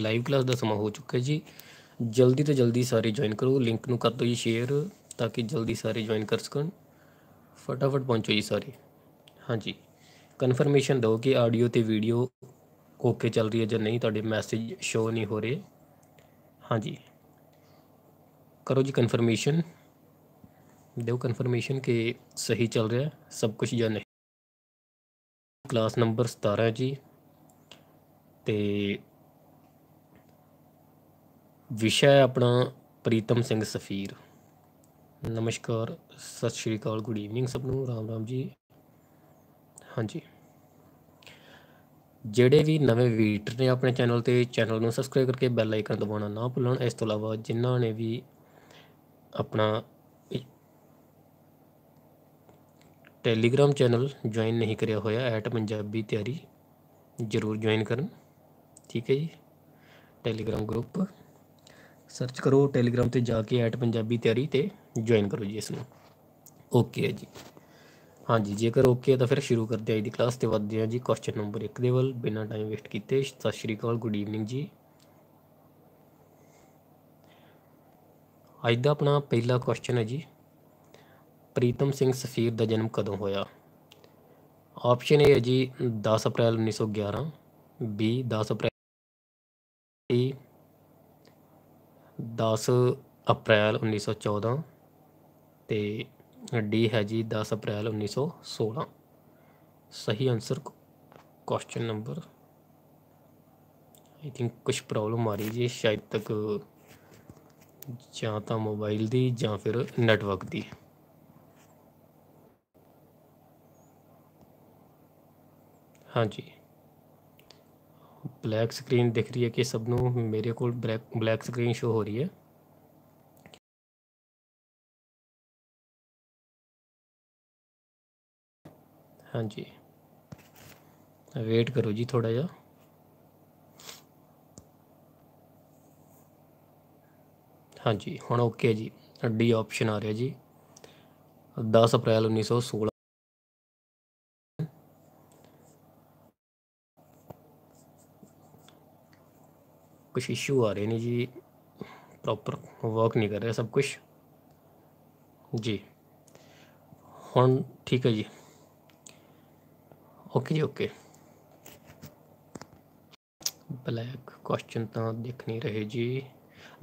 live class ਦਾ ਸਮਾਂ ਹੋ ਚੁੱਕਾ ਜੀ ਜਲਦੀ ਤੋਂ ਜਲਦੀ ਸਾਰੇ ਜੁਆਇਨ ਕਰੋ ਲਿੰਕ ਨੂੰ ਕਰ ਦਿਓ ਜੀ ਸ਼ੇਅਰ ਤਾਂ ਕਿ ਜਲਦੀ ਸਾਰੇ ਜੁਆਇਨ ਕਰ ਸਕਣ ਫਟਾਫਟ ਪਹੁੰਚੋ ਜੀ ਸਾਰੇ ਹਾਂਜੀ ਕਨਫਰਮੇਸ਼ਨ ਦਿਓ ਕਿ ਆਡੀਓ ਤੇ ਵੀਡੀਓ ਓਕੇ ਚੱਲ ਰਹੀ ਹੈ ਜਾਂ ਨਹੀਂ ਤੁਹਾਡੇ ਮੈਸੇਜ ਸ਼ੋ ਨਹੀਂ ਹੋ ਰਹੇ ਹਾਂਜੀ ਕਰੋ ਜੀ ਕਨਫਰਮੇਸ਼ਨ ਦਿਓ ਕਨਫਰਮੇਸ਼ਨ ਕਿ ਸਹੀ ਚੱਲ ਰਿਹਾ ਸਭ ਕੁਝ ਜਾਂ ਨਹੀਂ ਕਲਾਸ ਨੰਬਰ 17 ਜੀ ਤੇ ਵਿਸ਼ਾ ਹੈ ਆਪਣਾ ਪ੍ਰੀਤਮ ਸਿੰਘ ਸਫੀਰ ਨਮਸਕਾਰ ਸਤਿ ਸ਼੍ਰੀ ਅਕਾਲ ਗੁੱਡ ਈਵਨਿੰਗ ਸਭ ਨੂੰ ਰਾਮ ਰਾਮ ਜੀ ਹਾਂਜੀ ਜਿਹੜੇ ਵੀ ਨਵੇਂ ਵੀਟਰ ਨੇ ਆਪਣੇ ਚੈਨਲ ਤੇ ਚੈਨਲ ਨੂੰ ਸਬਸਕ੍ਰਾਈਬ ਕਰਕੇ ਬੈਲ ਆਈਕਨ ਦਬਾਉਣਾ ਨਾ ਭੁੱਲਣ ਇਸ ਤੋਂ ਇਲਾਵਾ ਜਿਨ੍ਹਾਂ ਨੇ ਵੀ ਆਪਣਾ ਟੈਲੀਗ੍ਰਾਮ ਚੈਨਲ ਜੁਆਇਨ ਨਹੀਂ ਕਰਿਆ ਹੋਇਆ ਐਟ ਪੰਜਾਬੀ ਤਿਆਰੀ ਜ਼ਰੂਰ ਜੁਆਇਨ ਕਰਨ ਠੀਕ ਹੈ ਜੀ ਟੈਲੀਗ੍ਰਾਮ ਗਰੁੱਪ ਸਰਚ ਕਰੋ ਟੈਲੀਗ੍ਰਾਮ ਤੇ ਜਾ ਕੇ @ਪੰਜਾਬੀ ਤਿਆਰੀ ਤੇ ਜੁਆਇਨ ਕਰੋ ਜੀ ਇਸ ਨੂੰ ਓਕੇ ਹੈ ਜੀ ਹਾਂਜੀ ਜੇਕਰ ਓਕੇ ਹੈ ਤਾਂ ਫਿਰ ਸ਼ੁਰੂ ਕਰਦੇ ਆਂ ਦੀ ਕਲਾਸ ਤੇ ਵੱਧਦੇ ਆਂ ਜੀ ਕੁਐਸਚਨ ਨੰਬਰ 1 ਦੇ ਵੱਲ ਬਿਨਾਂ ਟਾਈਮ ਵੇਸਟ ਕੀਤੇ ਸਤਿ ਸ਼੍ਰੀ ਅਕਾਲ ਗੁੱਡ ਈਵਨਿੰਗ ਜੀ ਅੱਜ ਦਾ ਆਪਣਾ ਪਹਿਲਾ ਕੁਐਸਚਨ ਹੈ ਜੀ ਪ੍ਰੀਤਮ ਸਿੰਘ ਸਫੀਰ ਦਾ ਜਨਮ ਕਦੋਂ ਹੋਇਆ ਆਪਸ਼ਨ ਏ ਹੈ ਜੀ 10 ਅਪ੍ਰੈਲ 1911 ਬੀ 10 ਅਪ੍ਰੈਲ 10 ਅਪ੍ਰੈਲ 1914 ਤੇ ਡੀ ਹੈ ਜੀ 10 ਅਪ੍ਰੈਲ 1916 ਸਹੀ answer question number I think ਕੁਝ ਪ੍ਰੋਬਲਮ ਆ ਰਹੀ ਜੀ ਸ਼ਾਇਦ ਤੱਕ ਜਾਂ ਤਾਂ ਮੋਬਾਈਲ ਦੀ ਜਾਂ ਫਿਰ ਨੈਟਵਰਕ ਦੀ ਹਾਂਜੀ ਬਲੈਕ ਸਕਰੀਨ ਦਿਖ ਰਹੀ ਹੈ ਕਿ ਸਭ ਨੂੰ ਮੇਰੇ ਕੋਲ ਬਲੈਕ ਸਕਰੀਨ ਸ਼ੋ ਹੋ ਰਹੀ ਹੈ ਹਾਂਜੀ ਵੇਟ ਕਰੋ ਜੀ ਥੋੜਾ ਜਿਹਾ ਹਾਂਜੀ ਹੁਣ ਓਕੇ ਜੀ ਡੀ ਆਪਸ਼ਨ ਆ ਰਿਹਾ ਜੀ 10 ਅਪ੍ਰੈਲ 1916 ਕੁਝ ਇਸ਼ੂ ਆ ਰਹੇ ਨੇ ਜੀ ਪ੍ਰੋਪਰ ਵਰਕ ਨਹੀਂ ਕਰ ਰਿਹਾ ਸਭ ਕੁਝ ਜੀ ਹੁਣ ਠੀਕ ਹੈ ਜੀ ਓਕੇ ਜੀ ਓਕੇ ਬਲੈਕ ਕੁਐਸਚਨ ਤਾਂ ਦਿਖ ਨਹੀਂ ਰਹੇ ਜੀ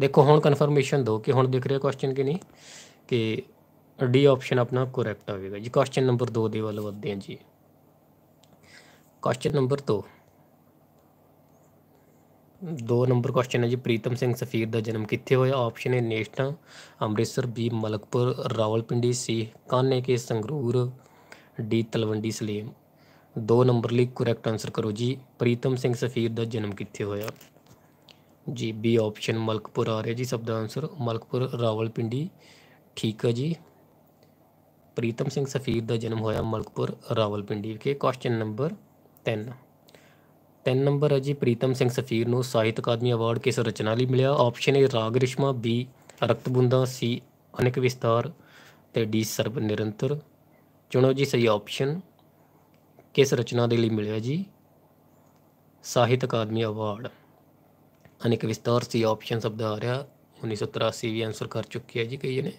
ਦੇਖੋ ਹੁਣ ਕਨਫਰਮੇਸ਼ਨ ਦਿਓ ਕਿ ਹੁਣ ਦਿਖ ਰਿਹਾ ਕੁਐਸਚਨ ਕਿ ਨਹੀਂ ਕਿ ਡੀ ਆਪਸ਼ਨ ਆਪਣਾ ਕਰੈਕਟ ਹੋਵੇਗਾ ਜੀ ਕੁਐਸਚਨ ਨੰਬਰ 2 ਦੇ ਵੱਲ ਵਧਦੇ ਹਾਂ ਜੀ ਕੁਐਸਚਨ ਨੰਬਰ 2 ਦੋ ਨੰਬਰ ਕੁਐਸਚਨ ਹੈ ਜੀ ਪ੍ਰੀਤਮ ਸਿੰਘ ਸਫੀਰ ਦਾ ਜਨਮ ਕਿੱਥੇ ਹੋਇਆ ਆਪਸ਼ਨ ਹੈ ਨੇਸ਼ਟਾ ਅੰਮ੍ਰਿਤਸਰ ਬੀ ਮਲਕਪੁਰ ਰਾਵਲਪਿੰਡੀ ਸੀ ਕਾਨੇ ਕੇ ਸੰਗਰੂਰ ਡੀ ਤਲਵੰਡੀ ਸਲੀਮ ਦੋ ਨੰਬਰ ਲਈ ਕਰੈਕਟ ਆਨਸਰ ਕਰੋ ਜੀ ਪ੍ਰੀਤਮ ਸਿੰਘ ਸਫੀਰ ਦਾ ਜਨਮ ਕਿੱਥੇ ਹੋਇਆ ਜੀ ਬੀ ਆਪਸ਼ਨ ਮਲਕਪੁਰ ਆ ਰਿਹਾ ਜੀ ਸਭ ਦਾ ਆਨਸਰ ਮਲਕਪੁਰ ਰਾਵਲਪਿੰਡੀ ਠੀਕ ਹੈ ਜੀ ਪ੍ਰੀਤਮ ਸਿੰਘ ਸਫੀਰ ਦਾ ਜਨਮ ਹੋਇਆ ਮਲਕਪੁਰ ਰਾਵਲਪਿੰਡੀ ਕੇ ਕੁਐਸਚਨ ਨੰਬਰ 3 3 ਨੰਬਰ ਹੈ ਜੀ ਪ੍ਰੀਤਮ ਸਿੰਘ ਸਫੀਰ ਨੂੰ ਸਾਹਿਤ ਅਕਾਦਮੀ ਅਵਾਰਡ ਕਿਸ ਰਚਨਾ ਲਈ ਮਿਲਿਆ ਆਪਸ਼ਨ ਏ ਰਾਗ ਰਿਸ਼ਮਾ ਬੀ ਰਕਤ ਬੁੰਦਾ ਸੀ ਅਨੇਕ ਵਿਸਤਾਰ ਤੇ ਡੀ ਸਰਬ ਨਿਰੰਤਰ ਚੁਣੋ ਜੀ ਸਹੀ ਆਪਸ਼ਨ ਕਿਸ ਰਚਨਾ ਦੇ ਲਈ ਮਿਲਿਆ ਜੀ ਸਾਹਿਤ ਅਕਾਦਮੀ ਅਵਾਰਡ ਅਨੇਕ ਵਿਸਤਾਰ ਸੀ ਆਪਸ਼ਨ ਸ਼ਬਦ ਆ ਰਿਹਾ 1983 ਵੀ ਆਨਸਰ ਕਰ ਚੁੱਕੀ ਹੈ ਜੀ ਕਈ ਨੇ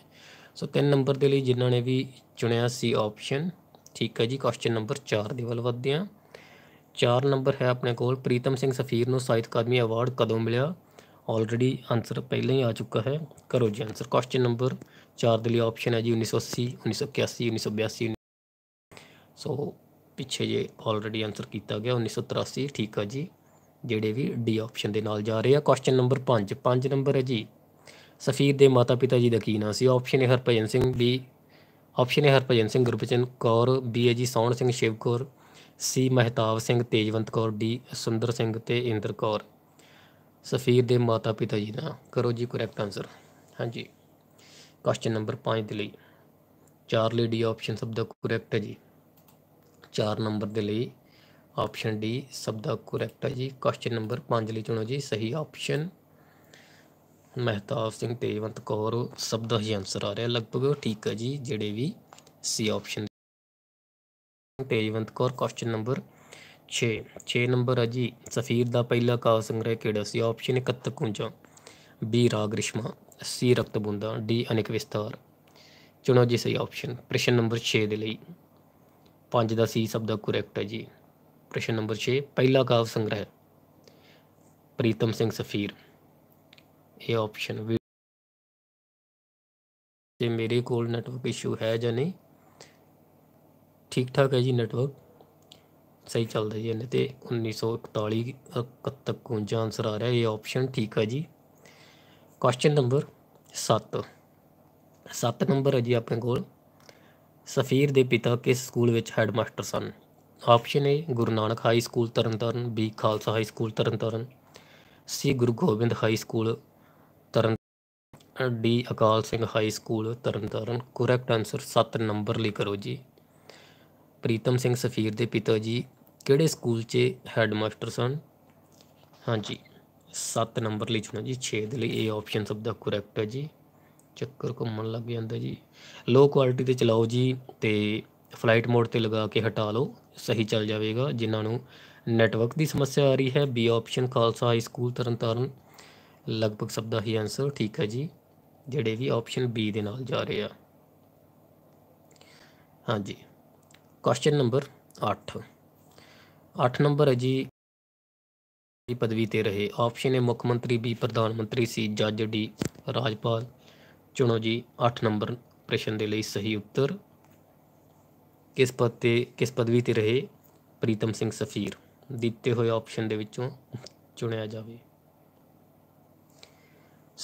ਸੋ 3 ਨੰਬਰ ਦੇ ਲਈ ਜਿਨ੍ਹਾਂ ਨੇ ਵੀ ਚੁਣਿਆ ਸੀ ਆਪਸ਼ਨ ਠੀਕ ਹੈ ਜੀ ਕੁਐਸਚਨ ਨੰਬਰ 4 ਦੇ ਵੱਲ ਵਧਦੇ ਹਾਂ 4 ਨੰਬਰ ਹੈ ਆਪਣੇ ਕੋਲ ਪ੍ਰੀਤਮ ਸਿੰਘ ਸਫੀਰ ਨੂੰ ਸਾਹਿਤ ਅਕਾਦਮੀ ਅਵਾਰਡ ਕਦੋਂ ਮਿਲਿਆ ਆਲਰੇਡੀ ਆਨਸਰ ਪਹਿਲਾਂ ਹੀ ਆ ਚੁੱਕਾ ਹੈ ਕਰੋ ਜੀ ਆਨਸਰ ਕੁਐਸਚਨ ਨੰਬਰ 4 ਦੇ ਲਈ ਆਪਸ਼ਨ ਹੈ ਜੀ 1980 1981 1982 ਸੋ ਪਿੱਛੇ ਜੇ ਆਲਰੇਡੀ ਆਨਸਰ ਕੀਤਾ ਗਿਆ 1983 ਠੀਕ ਆ ਜੀ ਜਿਹੜੇ ਵੀ ਡੀ ਆਪਸ਼ਨ ਦੇ ਨਾਲ ਜਾ ਰਹੇ ਆ ਕੁਐਸਚਨ ਨੰਬਰ 5 5 ਨੰਬਰ ਹੈ ਜੀ ਸਫੀਰ ਦੇ ਮਾਤਾ-ਪਿਤਾ ਜੀ ਦਾ ਕੀ ਨਾਮ ਸੀ ਆਪਸ਼ਨ ਹੈ ਹਰਪ੍ਰੀਤ ਸਿੰਘ ਬੀ ਆਪਸ਼ਨ ਹੈ ਹਰਪ੍ਰੀਤ ਸਿੰਘ ਗੁਰਬਚਨ ਕੌਰ ਬੀ ਹੈ ਜੀ ਸੌਣ ਸਿੰਘ ਸ਼ਿਵਕੌਰ ਸੀ ਮਹਿਤਾਬ ਸਿੰਘ ਤੇਜਵੰਤ ਕੌਰ ਡੀ ਸੁੰਦਰ ਸਿੰਘ ਤੇ ਇੰਦਰ ਕੌਰ ਸਫੀਰ ਦੇ ਮਾਤਾ ਪਿਤਾ ਜੀ ਦਾ ਕਰੋ ਜੀ ਕਰੈਕਟ ਆਨਸਰ ਹਾਂਜੀ ਕੁਐਸਚਨ ਨੰਬਰ 5 ਦੇ ਲਈ ਚਾਰ ਲਈ ਡੀ ਆਪਸ਼ਨ ਸਭ ਦਾ ਕਰੈਕਟ ਹੈ ਜੀ ਚਾਰ ਨੰਬਰ ਦੇ ਲਈ ਆਪਸ਼ਨ ਡੀ ਸਭ ਦਾ ਕਰੈਕਟ ਹੈ ਜੀ ਕੁਐਸਚਨ ਨੰਬਰ 5 ਲਈ ਚੁਣੋ ਜੀ ਸਹੀ ਆਪਸ਼ਨ ਮਹਿਤਾਬ ਸਿੰਘ ਤੇਜਵੰਤ ਕੌਰ ਸਭ ਦਾ ਹੀ ਆਨਸਰ ਆ ਰਿਹਾ ਲਗਭਗ ਠੀਕ ਹੈ ਜੀ ਜਿਹੜੇ ਵੀ C option Tejwant Kaur question number 6 6 number ਹੈ ਜੀ ਸਫੀਰ ਦਾ ਪਹਿਲਾ ਕਾਵਿ ਸੰਗ੍ਰਹਿ ਕਿਹੜਾ ਸੀ ਆਪਸ਼ਨ 71 ਕੁੰਜਾ ਬੀ ਰਾਗ ਰਿਸ਼ਮਾ ਸੀ ਰਕਤ ਬੁੰਦਾ ਡੀ ਅਨੇਕ ਵਿਸਤਾਰ ਚੁਣੋ ਜੀ ਸਹੀ ਆਪਸ਼ਨ ਪ੍ਰਸ਼ਨ ਨੰਬਰ 6 ਦੇ ਲਈ 5 ਦਾ ਸੀ ਸ਼ਬਦ ਕਰੈਕਟ ਹੈ ਜੀ ਪ੍ਰਸ਼ਨ ਨੰਬਰ 6 ਪਹਿਲਾ ਕਾਵਿ ਸੰਗ੍ਰਹਿ ਪ੍ਰੀਤਮ ਸਿੰਘ ਸਫੀਰ ਇਹ ਆਪਸ਼ਨ ਤੇ ਮੇਰੇ ਕੋਲ ਨੈਟਵਰਕ ਇਸ਼ੂ ਹੈ ਜਾਂ ਨਹੀਂ ਠੀਕ ਠਾਕ ਹੈ ਜੀ ਨੈਟਵਰਕ ਸਹੀ ਚੱਲਦਾ ਜੀ ਇਹਨੇ ਤੇ 1941 51 ਆਨਸਰ ਆ ਰਿਹਾ ਇਹ ਆਪਸ਼ਨ ਠੀਕ ਹੈ ਜੀ ਕੁਐਸਚਨ ਨੰਬਰ 7 7 ਨੰਬਰ ਹੈ ਜੀ ਆਪਣੇ ਕੋਲ ਸਫੀਰ ਦੇ ਪਿਤਾ ਕਿਸ ਸਕੂਲ ਵਿੱਚ ਹੈਡਮਾਸਟਰ ਸਨ option A Guru Nanak high school Tarn Taran B Khalsa high school Tarn Taran C Guru Gobind high school Tarn D Akal Singh high school Tarn Taran correct answer 7 number ਲਈ ਕਰੋ ਜੀ ਪ੍ਰੀਤਮ ਸਿੰਘ ਸਫੀਰ ਦੇ ਪਿਤਾ ਜੀ ਕਿਹੜੇ ਸਕੂਲ 'ਚ ਹੈਡਮਾਸਟਰ ਸਨ ਹਾਂਜੀ 7 ਨੰਬਰ ਲਈ ਚੁਣੋ ਜੀ 6 ਦੇ ਲਈ ਇਹ ਆਪਸ਼ਨ ਸਭ ਦਾ ਕਰੈਕਟ ਹੈ ਜੀ ਚੱਕਰ ਘੁੰਮਣ ਲੱਗ ਜਾਂਦਾ ਜੀ ਲੋ ਕੁਆਲਿਟੀ ਤੇ ਚਲਾਓ ਜੀ ਤੇ ਫਲਾਈਟ ਮੋਡ ਤੇ ਲਗਾ ਕੇ ਹਟਾ ਲਓ ਸਹੀ ਚੱਲ ਜਾਵੇਗਾ ਜਿਨ੍ਹਾਂ ਨੂੰ ਨੈਟਵਰਕ ਦੀ ਸਮੱਸਿਆ ਆ ਰਹੀ ਹੈ B option Khalsa high school Tarn Taran ਲਗਭਗ ਸਭ ਦਾ ਹੀ ਆਨਸਰ ਠੀਕ ਹੈ ਜੀ ਜਿਹੜੇ ਵੀ ਆਪਸ਼ਨ ਬੀ ਦੇ ਨਾਲ ਜਾ ਰਹੇ ਆ ਹਾਂਜੀ ਕੁਐਸਚਨ ਨੰਬਰ 8 8 ਨੰਬਰ ਹੈ ਜੀ ਦੀ ਪਦਵੀ ਤੇ ਰਹੇ ਆਪਸ਼ਨ ਹੈ ਮੁੱਖ ਮੰਤਰੀ ਵੀ ਪ੍ਰਧਾਨ ਮੰਤਰੀ ਸੀ ਜੱਜ ਡੀ ਰਾਜਪਾਲ ਚੁਣੋ ਜੀ 8 ਨੰਬਰ ਪ੍ਰਸ਼ਨ ਦੇ ਲਈ ਸਹੀ ਉੱਤਰ ਕਿਸ ਪਦ ਤੇ ਕਿਸ ਪਦਵੀ ਤੇ ਰਹੇ ਪ੍ਰੀਤਮ ਸਿੰਘ ਸਫੀਰ ਦਿੱਤੇ ਹੋਏ ਆਪਸ਼ਨ ਦੇ ਵਿੱਚੋਂ ਚੁਣਿਆ ਜਾਵੇ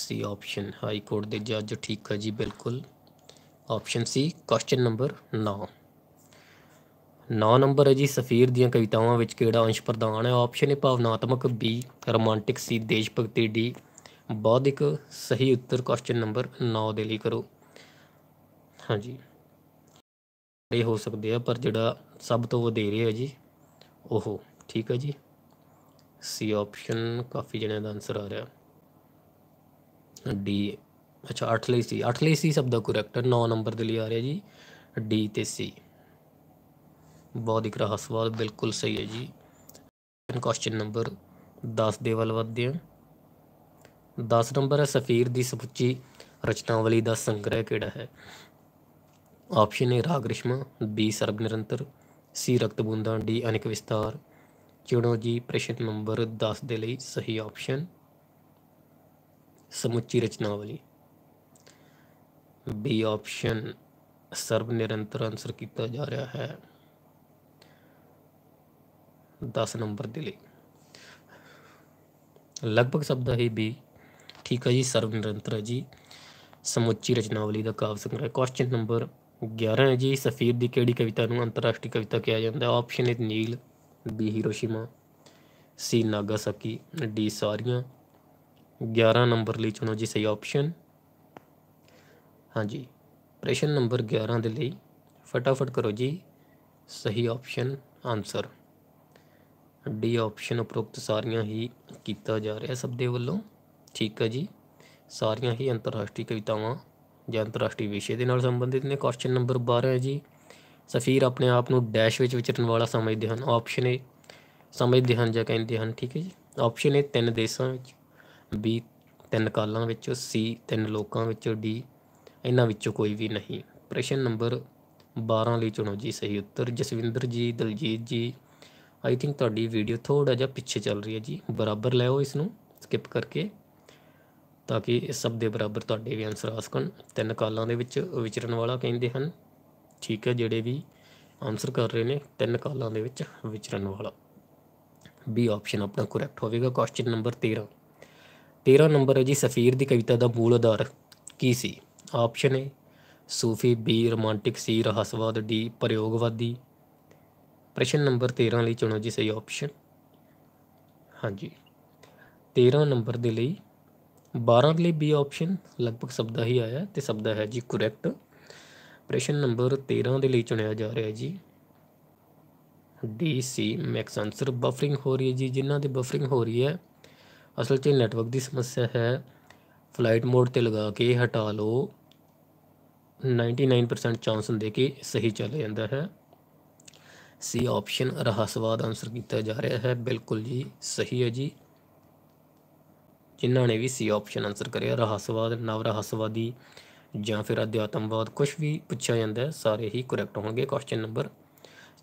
ਸੀ ਆਪਸ਼ਨ ਹਾਈ ਕੋਰਟ ਦੇ ਜੱਜ ਠੀਕ ਹੈ ਜੀ ਬਿਲਕੁਲ option C question number 9 9 number ਹੈ ਜੀ ਸਫੀਰ ਦੀਆਂ ਕਵਿਤਾਵਾਂ ਵਿੱਚ ਕਿਹੜਾ ਅੰਸ਼ ਪ੍ਰਧਾਨ ਹੈ ਆਪਸ਼ਨ ਹੈ ਭਾਵਨਾਤਮਕ ਬੀ ਰੋਮਾਂਟਿਕ ਸੀ ਦੇਸ਼ ਭਗਤੀ ਡੀ ਬੌਧਿਕ ਸਹੀ ਉੱਤਰ ਕੁਐਸਚਨ ਨੰਬਰ 9 ਦੇ ਲਈ ਕਰੋ ਹਾਂਜੀ ਇਹ ਹੋ ਸਕਦੇ ਆ ਪਰ ਜਿਹੜਾ ਸਭ ਤੋਂ ਵਧੇਰੇ ਹੈ ਜੀ ਉਹ ਠੀਕ ਹੈ ਜੀ ਸੀ ਆਪਸ਼ਨ ਕਾਫੀ ਜਣਿਆਂ ਦਾ ਆਨਸਰ ਆ ਰਿਹਾ ਡੀ ਅੱਛਾ 8 ਲਈ ਸੀ 8 ਲਈ ਸੀ ਸਭ ਦਾ ਕਰੈਕਟ 9 ਨੰਬਰ ਦੇ ਲਈ ਆ ਰਿਹਾ ਜੀ ਡੀ ਤੇ ਸੀ ਬਹੁਤ ਹੀ ਬੌਧਿਕ ਸਵਾਲ ਬਿਲਕੁਲ ਸਹੀ ਹੈ ਜੀ ਕੁਐਸਚਨ ਨੰਬਰ 10 ਦੇ ਵੱਲ ਵਧਦੇ ਹਾਂ 10 ਨੰਬਰ ਹੈ ਸਫੀਰ ਦੀ ਸਪੁੱਚੀ ਰਚਨਾਵਲੀ ਦਾ ਸੰਗ੍ਰਹਿ ਕਿਹੜਾ ਹੈ ਆਪਸ਼ਨ ਹੈ ਰਾਗ ਰਿਸ਼ਮਾ ਬੀ ਸਰਬ ਨਿਰੰਤਰ ਸੀ ਰਕਤ ਬੂੰਦਾਂ ਡੀ ਅਨਿਕ ਵਿਸਤਾਰ ਚੁਣੋ ਜੀ ਪ੍ਰਸ਼ਨ ਨੰਬਰ 10 ਦੇ ਲਈ ਸਹੀ ਆਪਸ਼ਨ ਸਮੁੱਚੀ ਰਚਨਾਵਲੀ ਬੀ ਆਪਸ਼ਨ ਸਰਬ ਨਿਰੰਤਰ ਅਨਸਰ ਕੀਤਾ ਜਾ ਰਿਹਾ ਹੈ 10 ਨੰਬਰ ਦੇ ਲਈ ਲਗਭਗ ਸ਼ਬਦ ਹੈ ਬੀ ਠੀਕ ਹੈ ਜੀ ਸਰਵ ਨਿਰੰਤਰ ਜੀ ਸਮੁੱਚੀ ਰਚਨਾਵਲੀ ਦਾ ਕਾਵ ਸੰਗ੍ਰਹਿ ਕੁਐਸਚਨ ਨੰਬਰ 11 ਹੈ ਜੀ ਸਫੀਰ ਦੀ ਕਿਹੜੀ ਕਵਿਤਾ ਨੂੰ ਅੰਤਰਰਾਸ਼ਟਰੀ ਕਵਿਤਾ ਕਿਹਾ ਜਾਂਦਾ ਹੈ option is Neel B Hiroshima C Nagasaki D ਸਾਰੀਆਂ 11 ਨੰਬਰ ਲਈ ਚੁਣੋ ਜੀ ਸਹੀ ਆਪਸ਼ਨ ਹਾਂਜੀ ਪ੍ਰਸ਼ਨ ਨੰਬਰ 11 ਦੇ ਲਈ ਫਟਾਫਟ ਕਰੋ ਜੀ ਸਹੀ ਆਪਸ਼ਨ ਆਨਸਰ ਡੀ ਆਪਸ਼ਨ ਉਪਰੋਕਤ ਸਾਰੀਆਂ ਹੀ ਕੀਤਾ ਜਾ ਰਿਹਾ ਸਭ ਦੇ ਵੱਲੋਂ ਠੀਕ ਹੈ ਜੀ ਸਾਰੀਆਂ ਹੀ ਅੰਤਰਰਾਸ਼ਟਰੀ ਕਵਿਤਾਵਾਂ ਜਾਂ ਅੰਤਰਰਾਸ਼ਟਰੀ ਵਿਸ਼ੇ ਦੇ ਨਾਲ ਸੰਬੰਧਿਤ ਨੇ ਕੁਐਸਚਨ ਨੰਬਰ 12 ਹੈ ਜੀ ਸਫੀਰ ਆਪਣੇ ਆਪ ਨੂੰ ਡੈਸ਼ ਵਿੱਚ ਵਿਚਰਨ ਵਾਲਾ ਸਮਝਦੇ ਹਨ ਆਪਸ਼ਨ ਏ ਸਮਝਦੇ ਹਨ ਜਾਂ ਕਹਿੰਦੇ ਹਨ ਠੀਕ ਹੈ ਜੀ ਆਪਸ਼ਨ ਏ ਤਿੰਨ ਦੇਸ਼ਾਂ ਵਿੱਚ ਬੀ ਤਿੰਨ ਕਾਲਾਂ ਵਿੱਚ ਸੀ ਤਿੰਨ ਲੋਕਾਂ ਵਿੱਚ ਡੀ ਇਹਨਾਂ ਵਿੱਚੋਂ ਕੋਈ ਵੀ ਨਹੀਂ ਪ੍ਰਸ਼ਨ ਨੰਬਰ 12 ਲਈ ਚੁਣੋ ਜੀ ਸਹੀ ਉੱਤਰ ਜਸਵਿੰਦਰ ਜੀ ਦਲਜੀਤ ਜੀ ਆਈ ਥਿੰਕ ਤੁਹਾਡੀ ਵੀਡੀਓ ਥੋੜਾ ਜਿਹਾ ਪਿੱਛੇ ਚੱਲ ਰਹੀ ਹੈ ਜੀ ਬਰਾਬਰ ਲੈਓ ਇਸ ਨੂੰ ਸਕਿਪ ਕਰਕੇ ਤਾਂ ਕਿ ਇਹ ਸਭ ਦੇ ਬਰਾਬਰ ਤੁਹਾਡੇ ਵੀ ਆਨਸਰ ਆ ਸਕਣ ਤਿੰਨ ਕਾਲਾਂ ਦੇ ਵਿੱਚ ਵਿਚਰਨ ਵਾਲਾ ਕਹਿੰਦੇ ਹਨ ਠੀਕ ਹੈ ਜਿਹੜੇ ਵੀ ਆਨਸਰ ਕਰ ਰਹੇ ਨੇ ਤਿੰਨ ਕਾਲਾਂ ਦੇ ਵਿੱਚ ਵਿਚਰਨ ਵਾਲਾ ਬੀ ਆਪਸ਼ਨ ਆਪਣਾ ਕਰੈਕਟ ਹੋਵੇਗਾ ਕੁਐਸਚਨ ਨੰਬਰ 13 13 ਨੰਬਰ ਹੈ ਜੀ ਸਫੀਰ ਦੀ ਕਵਿਤਾ ਦਾ ਮੂਲ ਆਧਾਰ ਕੀ ਸੀ ਆਪਸ਼ਨ ਹੈ ਸੂਫੀ ਬੀ ਰੋਮਾਂਟਿਕ ਸੀ ਰਹੱਸਵਾਦ ਡੀ ਪ੍ਰਯੋਗਵਾਦੀ ਪ੍ਰਸ਼ਨ ਨੰਬਰ 13 ਲਈ ਚੁਣੋ ਜੀ ਸਹੀ ਆਪਸ਼ਨ ਹਾਂਜੀ 13 ਨੰਬਰ ਦੇ ਲਈ 12 ਲਈ ਬੀ ਆਪਸ਼ਨ ਲਗਭਗ ਸਬਦਾ ਹੀ ਆਇਆ ਤੇ ਸਬਦਾ ਹੈ ਜੀ ਕਰੈਕਟ ਪ੍ਰਸ਼ਨ ਨੰਬਰ 13 ਦੇ ਲਈ ਚੁਣਿਆ ਜਾ ਰਿਹਾ ਜੀ D C max answer buffering ਹੋ ਰਹੀ ਹੈ ਜੀ ਜਿਨ੍ਹਾਂ ਦੀ ਬਫਰਿੰਗ ਹੋ ਰਹੀ ਹੈ ਅਸਲ 'ਚ ਨੈਟਵਰਕ ਦੀ ਸਮੱਸਿਆ ਹੈ ਫਲਾਈਟ ਮੋਡ ਤੇ ਲਗਾ ਕੇ ਹਟਾ ਲਓ 99% ਚਾਂਸ ਹੁੰਦੇ ਕਿ ਸਹੀ ਚੱਲ ਜਾਂਦਾ ਹੈ ਸੀ ਆਪਸ਼ਨ ਰਹੱਸਵਾਦ ਆਨਸਰ ਕੀਤਾ ਜਾ ਰਿਹਾ ਹੈ ਬਿਲਕੁਲ ਜੀ ਸਹੀ ਹੈ ਜੀ ਜਿਨ੍ਹਾਂ ਨੇ ਵੀ ਸੀ ਆਪਸ਼ਨ ਆਨਸਰ ਕਰਿਆ ਰਹੱਸਵਾਦ ਨਵ ਰਹੱਸਵਾਦੀ ਜਾਂ ਫਿਰ ਅਧਿਆਤਮਵਾਦ ਕੁਝ ਵੀ ਪੁੱਛਿਆ ਜਾਂਦਾ ਹੈ ਸਾਰੇ ਹੀ ਕਰੈਕਟ ਹੋਣਗੇ ਕੁਐਸਚਨ ਨੰਬਰ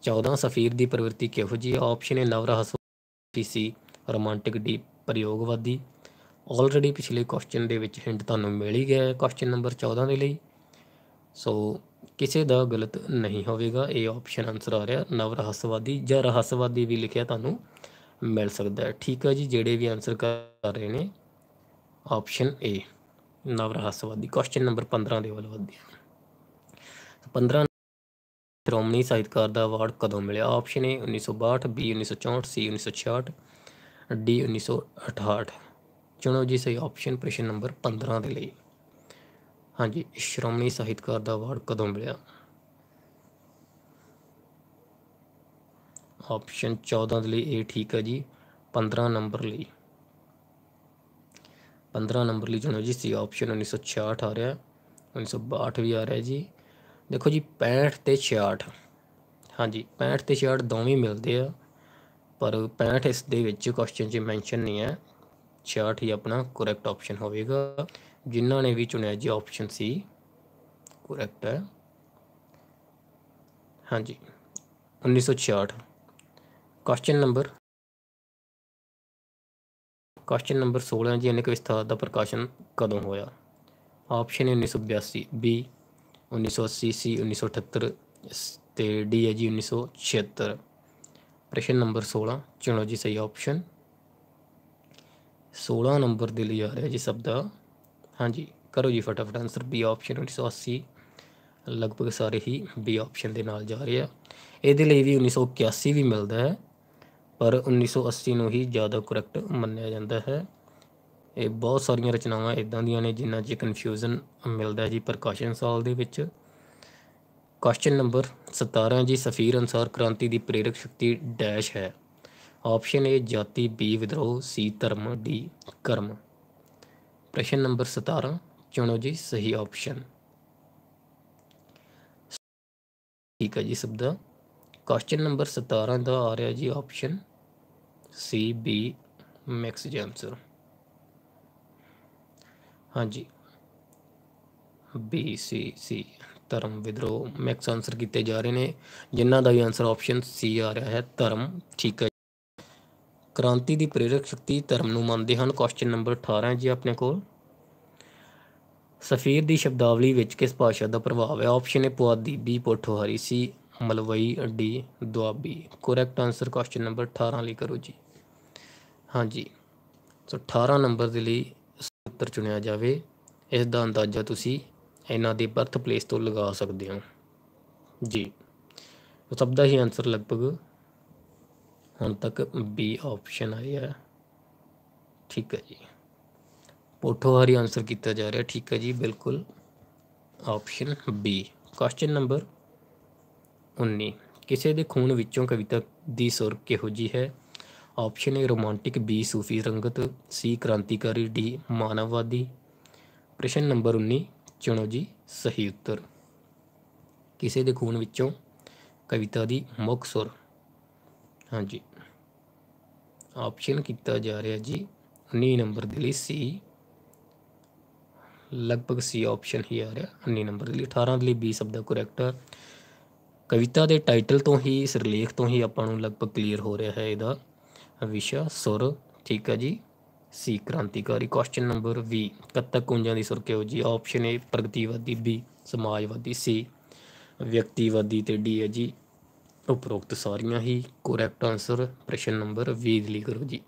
14 ਸਫੀਰ ਦੀ ਪ੍ਰਵਿਰਤੀ ਕਿਹੋ ਜੀ ਆਪਸ਼ਨ ਹੈ ਨਵ ਰਹੱਸਵਾਦੀ ਸੀ ਰੋਮਾਂਟਿਕ ਡੀਪ ਪ੍ਰਯੋਗਵਾਦੀ ਆਲਰੇਡੀ ਪਿਛਲੇ ਕੁਐਸਚਨ ਦੇ ਵਿੱਚ ਹਿੰਟ ਤੁਹਾਨੂੰ ਮਿਲ ਹੀ ਗਿਆ ਹੈ ਕੁਐਸਚਨ ਨੰਬਰ 14 ਦੇ ਲਈ ਸੋ ਕਿਸੇ ਦਾ ਗਲਤ ਨਹੀਂ ਹੋਵੇਗਾ ਇਹ ਆਪਸ਼ਨ ਆਨਸਰ ਆ ਰਿਹਾ ਨਵ ਰਹੱਸਵਾਦੀ ਜਾਂ ਰਹੱਸਵਾਦੀ ਵੀ ਲਿਖਿਆ ਤੁਹਾਨੂੰ ਮਿਲ ਸਕਦਾ ਹੈ ਠੀਕ ਹੈ ਜੀ ਜਿਹੜੇ ਵੀ ਆਨਸਰ ਕਰ ਰਹੇ ਨੇ ਆਪਸ਼ਨ ਏ ਨਵ ਰਹੱਸਵਾਦੀ ਕੁਐਸਚਨ ਨੰਬਰ 15 ਦੇ ਵੱਲ ਵਧਦੇ ਹਾਂ 15 ਸ਼੍ਰੋਮਣੀ ਸਾਹਿਤਕਾਰ ਦਾ ਅਵਾਰਡ ਕਦੋਂ ਮਿਲਿਆ option A 1962 B 1964 C 1966 D 1968 ਚੁਣੋ ਜੀ ਸਹੀ ਆਪਸ਼ਨ ਪ੍ਰਸ਼ਨ ਨੰਬਰ 15 ਦੇ ਲਈ ਹਾਂਜੀ ਸ਼੍ਰੋਮਣੀ ਸਾਹਿਤਕਾਰ ਦਾ ਅਵਾਰਡ ਕਦੋਂ ਮਿਲਿਆ ਆਪਸ਼ਨ 14 ਦੇ ਲਈ ਇਹ ਠੀਕ ਹੈ ਜੀ 15 ਨੰਬਰ ਲਈ 15 ਨੰਬਰ ਲਈ ਜਣੋ ਜੀ ਸੀ ਆਪਸ਼ਨ 1966 ਆ ਰਿਹਾ 1962 ਵੀ ਆ ਰਿਹਾ ਜੀ ਦੇਖੋ ਜੀ 65 ਤੇ 66 ਹਾਂਜੀ 65 ਤੇ 66 ਦੋਵੇਂ ਮਿਲਦੇ ਆ ਪਰ 65 ਇਸ ਦੇ ਵਿੱਚ ਕੁਐਸਚਨ 'ਚ ਮੈਂਸ਼ਨ ਨਹੀਂ ਹੈ 66 ਹੀ ਆਪਣਾ ਕਰੈਕਟ ਆਪਸ਼ਨ ਹੋਵੇਗਾ ਜਿਨ੍ਹਾਂ ਨੇ ਵੀ ਚੁਣਿਆ ਜੀ ਆਪਸ਼ਨ ਸੀ ਕਰੈਕਟ ਹੈ ਹਾਂਜੀ 1966 ਕੁਐਸਚਨ ਨੰਬਰ ਕੁਐਸਚਨ ਨੰਬਰ 16 ਜੀ ਅਨੇਕ ਵਿਸਥਾਰ ਦਾ ਪ੍ਰਕਾਸ਼ਨ ਕਦੋਂ ਹੋਇਆ ਆਪਸ਼ਨ ਹੈ 1982 ਬੀ 1980 ਸੀ 1978 ਤੇ ਡੀ ਹੈ ਜੀ 1976 ਪ੍ਰਸ਼ਨ ਨੰਬਰ 16 ਚੁਣੋ ਜੀ ਸਹੀ ਆਪਸ਼ਨ 16 ਨੰਬਰ ਦੇ ਲਈ ਆ ਰਿਹਾ ਜੀ ਸਭ ਦਾ ਹਾਂਜੀ ਕਰੋ ਜੀ ਫਟਾਫਟ ਆਨਸਰ ਬੀ ਆਪਸ਼ਨ 1980 ਲਗਭਗ ਸਾਰੇ ਹੀ ਬੀ ਆਪਸ਼ਨ ਦੇ ਨਾਲ ਜਾ ਰਹੇ ਆ ਇਹਦੇ ਲਈ ਵੀ 1981 ਵੀ ਮਿਲਦਾ ਹੈ ਪਰ 1980 ਨੂੰ ਹੀ ਜ਼ਿਆਦਾ ਕਰੈਕਟ ਮੰਨਿਆ ਜਾਂਦਾ ਹੈ ਇਹ ਬਹੁਤ ਸਾਰੀਆਂ ਰਚਨਾਵਾਂ ਇਦਾਂ ਦੀਆਂ ਨੇ ਜਿਨ੍ਹਾਂ 'ਚ ਕਨਫਿਊਜ਼ਨ ਮਿਲਦਾ ਜੀ ਪ੍ਰਕਾਸ਼ਨ ਸਾਲ ਦੇ ਵਿੱਚ ਕੁਐਸਚਨ ਨੰਬਰ 17 ਜੀ ਸਫੀਰ ਅਨਸਾਰ ਕ੍ਰਾਂਤੀ ਦੀ ਪ੍ਰੇਰਕ ਸ਼ਕਤੀ ਡੈਸ਼ ਹੈ ਆਪਸ਼ਨ ਏ ਜਾਤੀ ਬੀ ਵਿਦਰੋਹ ਸੀ ਧਰਮ ਡੀ ਕਰਮ ਪ੍ਰਸ਼ਨ ਨੰਬਰ 17 ਚੁਣੋ ਜੀ ਸਹੀ ਆਪਸ਼ਨ ਠੀਕ ਹੈ ਜੀ ਸਭ ਦਾ ਕੁਐਸਚਨ ਨੰਬਰ 17 ਦਾ ਆ ਰਿਹਾ ਜੀ ਆਪਸ਼ਨ ਸੀ ਬੀ ਮਿਕਸ ਜੀ ਆਨਸਰ ਹਾਂਜੀ ਬੀ ਸੀ ਸੀ ਧਰਮ ਵਿਦਰੋਹ ਮਿਕਸ ਆਨਸਰ ਕੀਤੇ ਜਾ ਰਹੇ ਨੇ ਜਿਨ੍ਹਾਂ ਦਾ ਵੀ ਆਨਸਰ ਆਪਸ਼ਨ ਸੀ ਆ ਰਿਹਾ ਹੈ ਧਰਮ ਠੀਕ ਹੈ ਕ੍ਰਾਂਤੀ ਦੀ ਪ੍ਰੇਰਕ ਸ਼ਕਤੀ ਧਰਮ ਨੂੰ ਮੰਨਦੇ ਹਨ ਕੁਐਸਚਨ ਨੰਬਰ 18 ਜੀ ਆਪਣੇ ਕੋਲ ਸਫੀਰ ਦੀ ਸ਼ਬਦਾਵਲੀ ਵਿੱਚ ਕਿਸ ਭਾਸ਼ਾ ਦਾ ਪ੍ਰਭਾਵ ਹੈ ਆਪਸ਼ਨ ਹੈ Puadhi B Pothohari C Malwai D Doabi correct answer question number 18 ਲਈ ਕਰੋ ਜੀ ਹਾਂਜੀ ਸੋ 18 ਨੰਬਰ ਦੇ ਲਈ ਉੱਤਰ ਚੁਣਿਆ ਜਾਵੇ ਇਸ ਦਾ ਅੰਦਾਜ਼ਾ ਤੁਸੀਂ ਇਹਨਾਂ ਦੇ ਬਰਥ ਪਲੇਸ ਤੋਂ ਲਗਾ ਸਕਦੇ ਹੋ ਜੀ ਸਭ ਦਾ ਹੀ ਆਨਸਰ ਲਗਭਗ ਹੁਣ ਤੱਕ ਬੀ ਆਪਸ਼ਨ ਆਇਆ ਠੀਕ ਹੈ ਜੀ ਪੋਠੋਹਾਰੀ ਆਨਸਰ ਕੀਤਾ ਜਾ ਰਿਹਾ ਠੀਕ ਹੈ ਜੀ ਬਿਲਕੁਲ ਆਪਸ਼ਨ ਬੀ ਕੁਐਸਚਨ ਨੰਬਰ 19 ਕਿਸੇ ਦੇ ਖੂਨ ਵਿੱਚੋਂ ਕਵਿਤਾ ਦੀ ਸੁਰ ਕਿਹੋ ਜੀ ਹੈ option A romantic B Sufi ਰੰਗਤ ਸੀ ਕ੍ਰਾਂਤੀਕਾਰੀ ਡੀ ਮਾਨਵਵਾਦੀ ਪ੍ਰਸ਼ਨ ਨੰਬਰ 19 ਚੁਣੋ ਜੀ ਸਹੀ ਉੱਤਰ ਕਿਸੇ ਦੇ ਖੂਨ ਵਿੱਚੋਂ ਕਵਿਤਾ ਦੀ ਮੁੱਖ ਸੁਰ ਹਾਂਜੀ ਆਪਸ਼ਨ ਕੀਤਾ ਜਾ ਰਿਹਾ ਜੀ 19 ਨੰਬਰ ਦੇ ਲਈ ਸੀ ਲਗਭਗ ਸੀ ਆਪਸ਼ਨ ਹੀ ਆ ਰਿਹਾ 19 ਨੰਬਰ ਦੇ ਲਈ 18 ਦੇ ਲਈ ਬੀ ਸ਼ਬਦ ਕਰੈਕਟ ਕਵਿਤਾ ਦੇ ਟਾਈਟਲ ਤੋਂ ਹੀ ਸਿਰਲੇਖ ਤੋਂ ਹੀ ਆਪਾਂ ਨੂੰ ਲਗਭਗ ਕਲੀਅਰ ਹੋ ਰਿਹਾ ਹੈ ਇਹਦਾ ਵਿਸ਼ਾ ਸੁਰ ਠੀਕ ਹੈ ਜੀ ਸੀ ਕ੍ਰਾਂਤੀਕਾਰੀ ਕੁਐਸਚਨ ਨੰਬਰ 20 ਕੱਤਕ ਕੁੰਜਾਂ ਦੀ ਸੁਰ ਕਿਉਂ ਜੀ ਆਪਸ਼ਨ ਏ ਪ੍ਰਗਤੀਵਾਦੀ ਬੀ ਸਮਾਜਵਾਦੀ ਸੀ ਵਿਅਕਤੀਵਾਦੀ ਤੇ ਡੀ ਹੈ ਜੀ ਉਪਰੋਕਤ ਸਾਰੀਆਂ ਹੀ ਕੋਰੈਕਟ ਆਨਸਰ ਪ੍ਰਸ਼ਨ ਨੰਬਰ 20 ਲਈ ਕਰੋ ਜੀ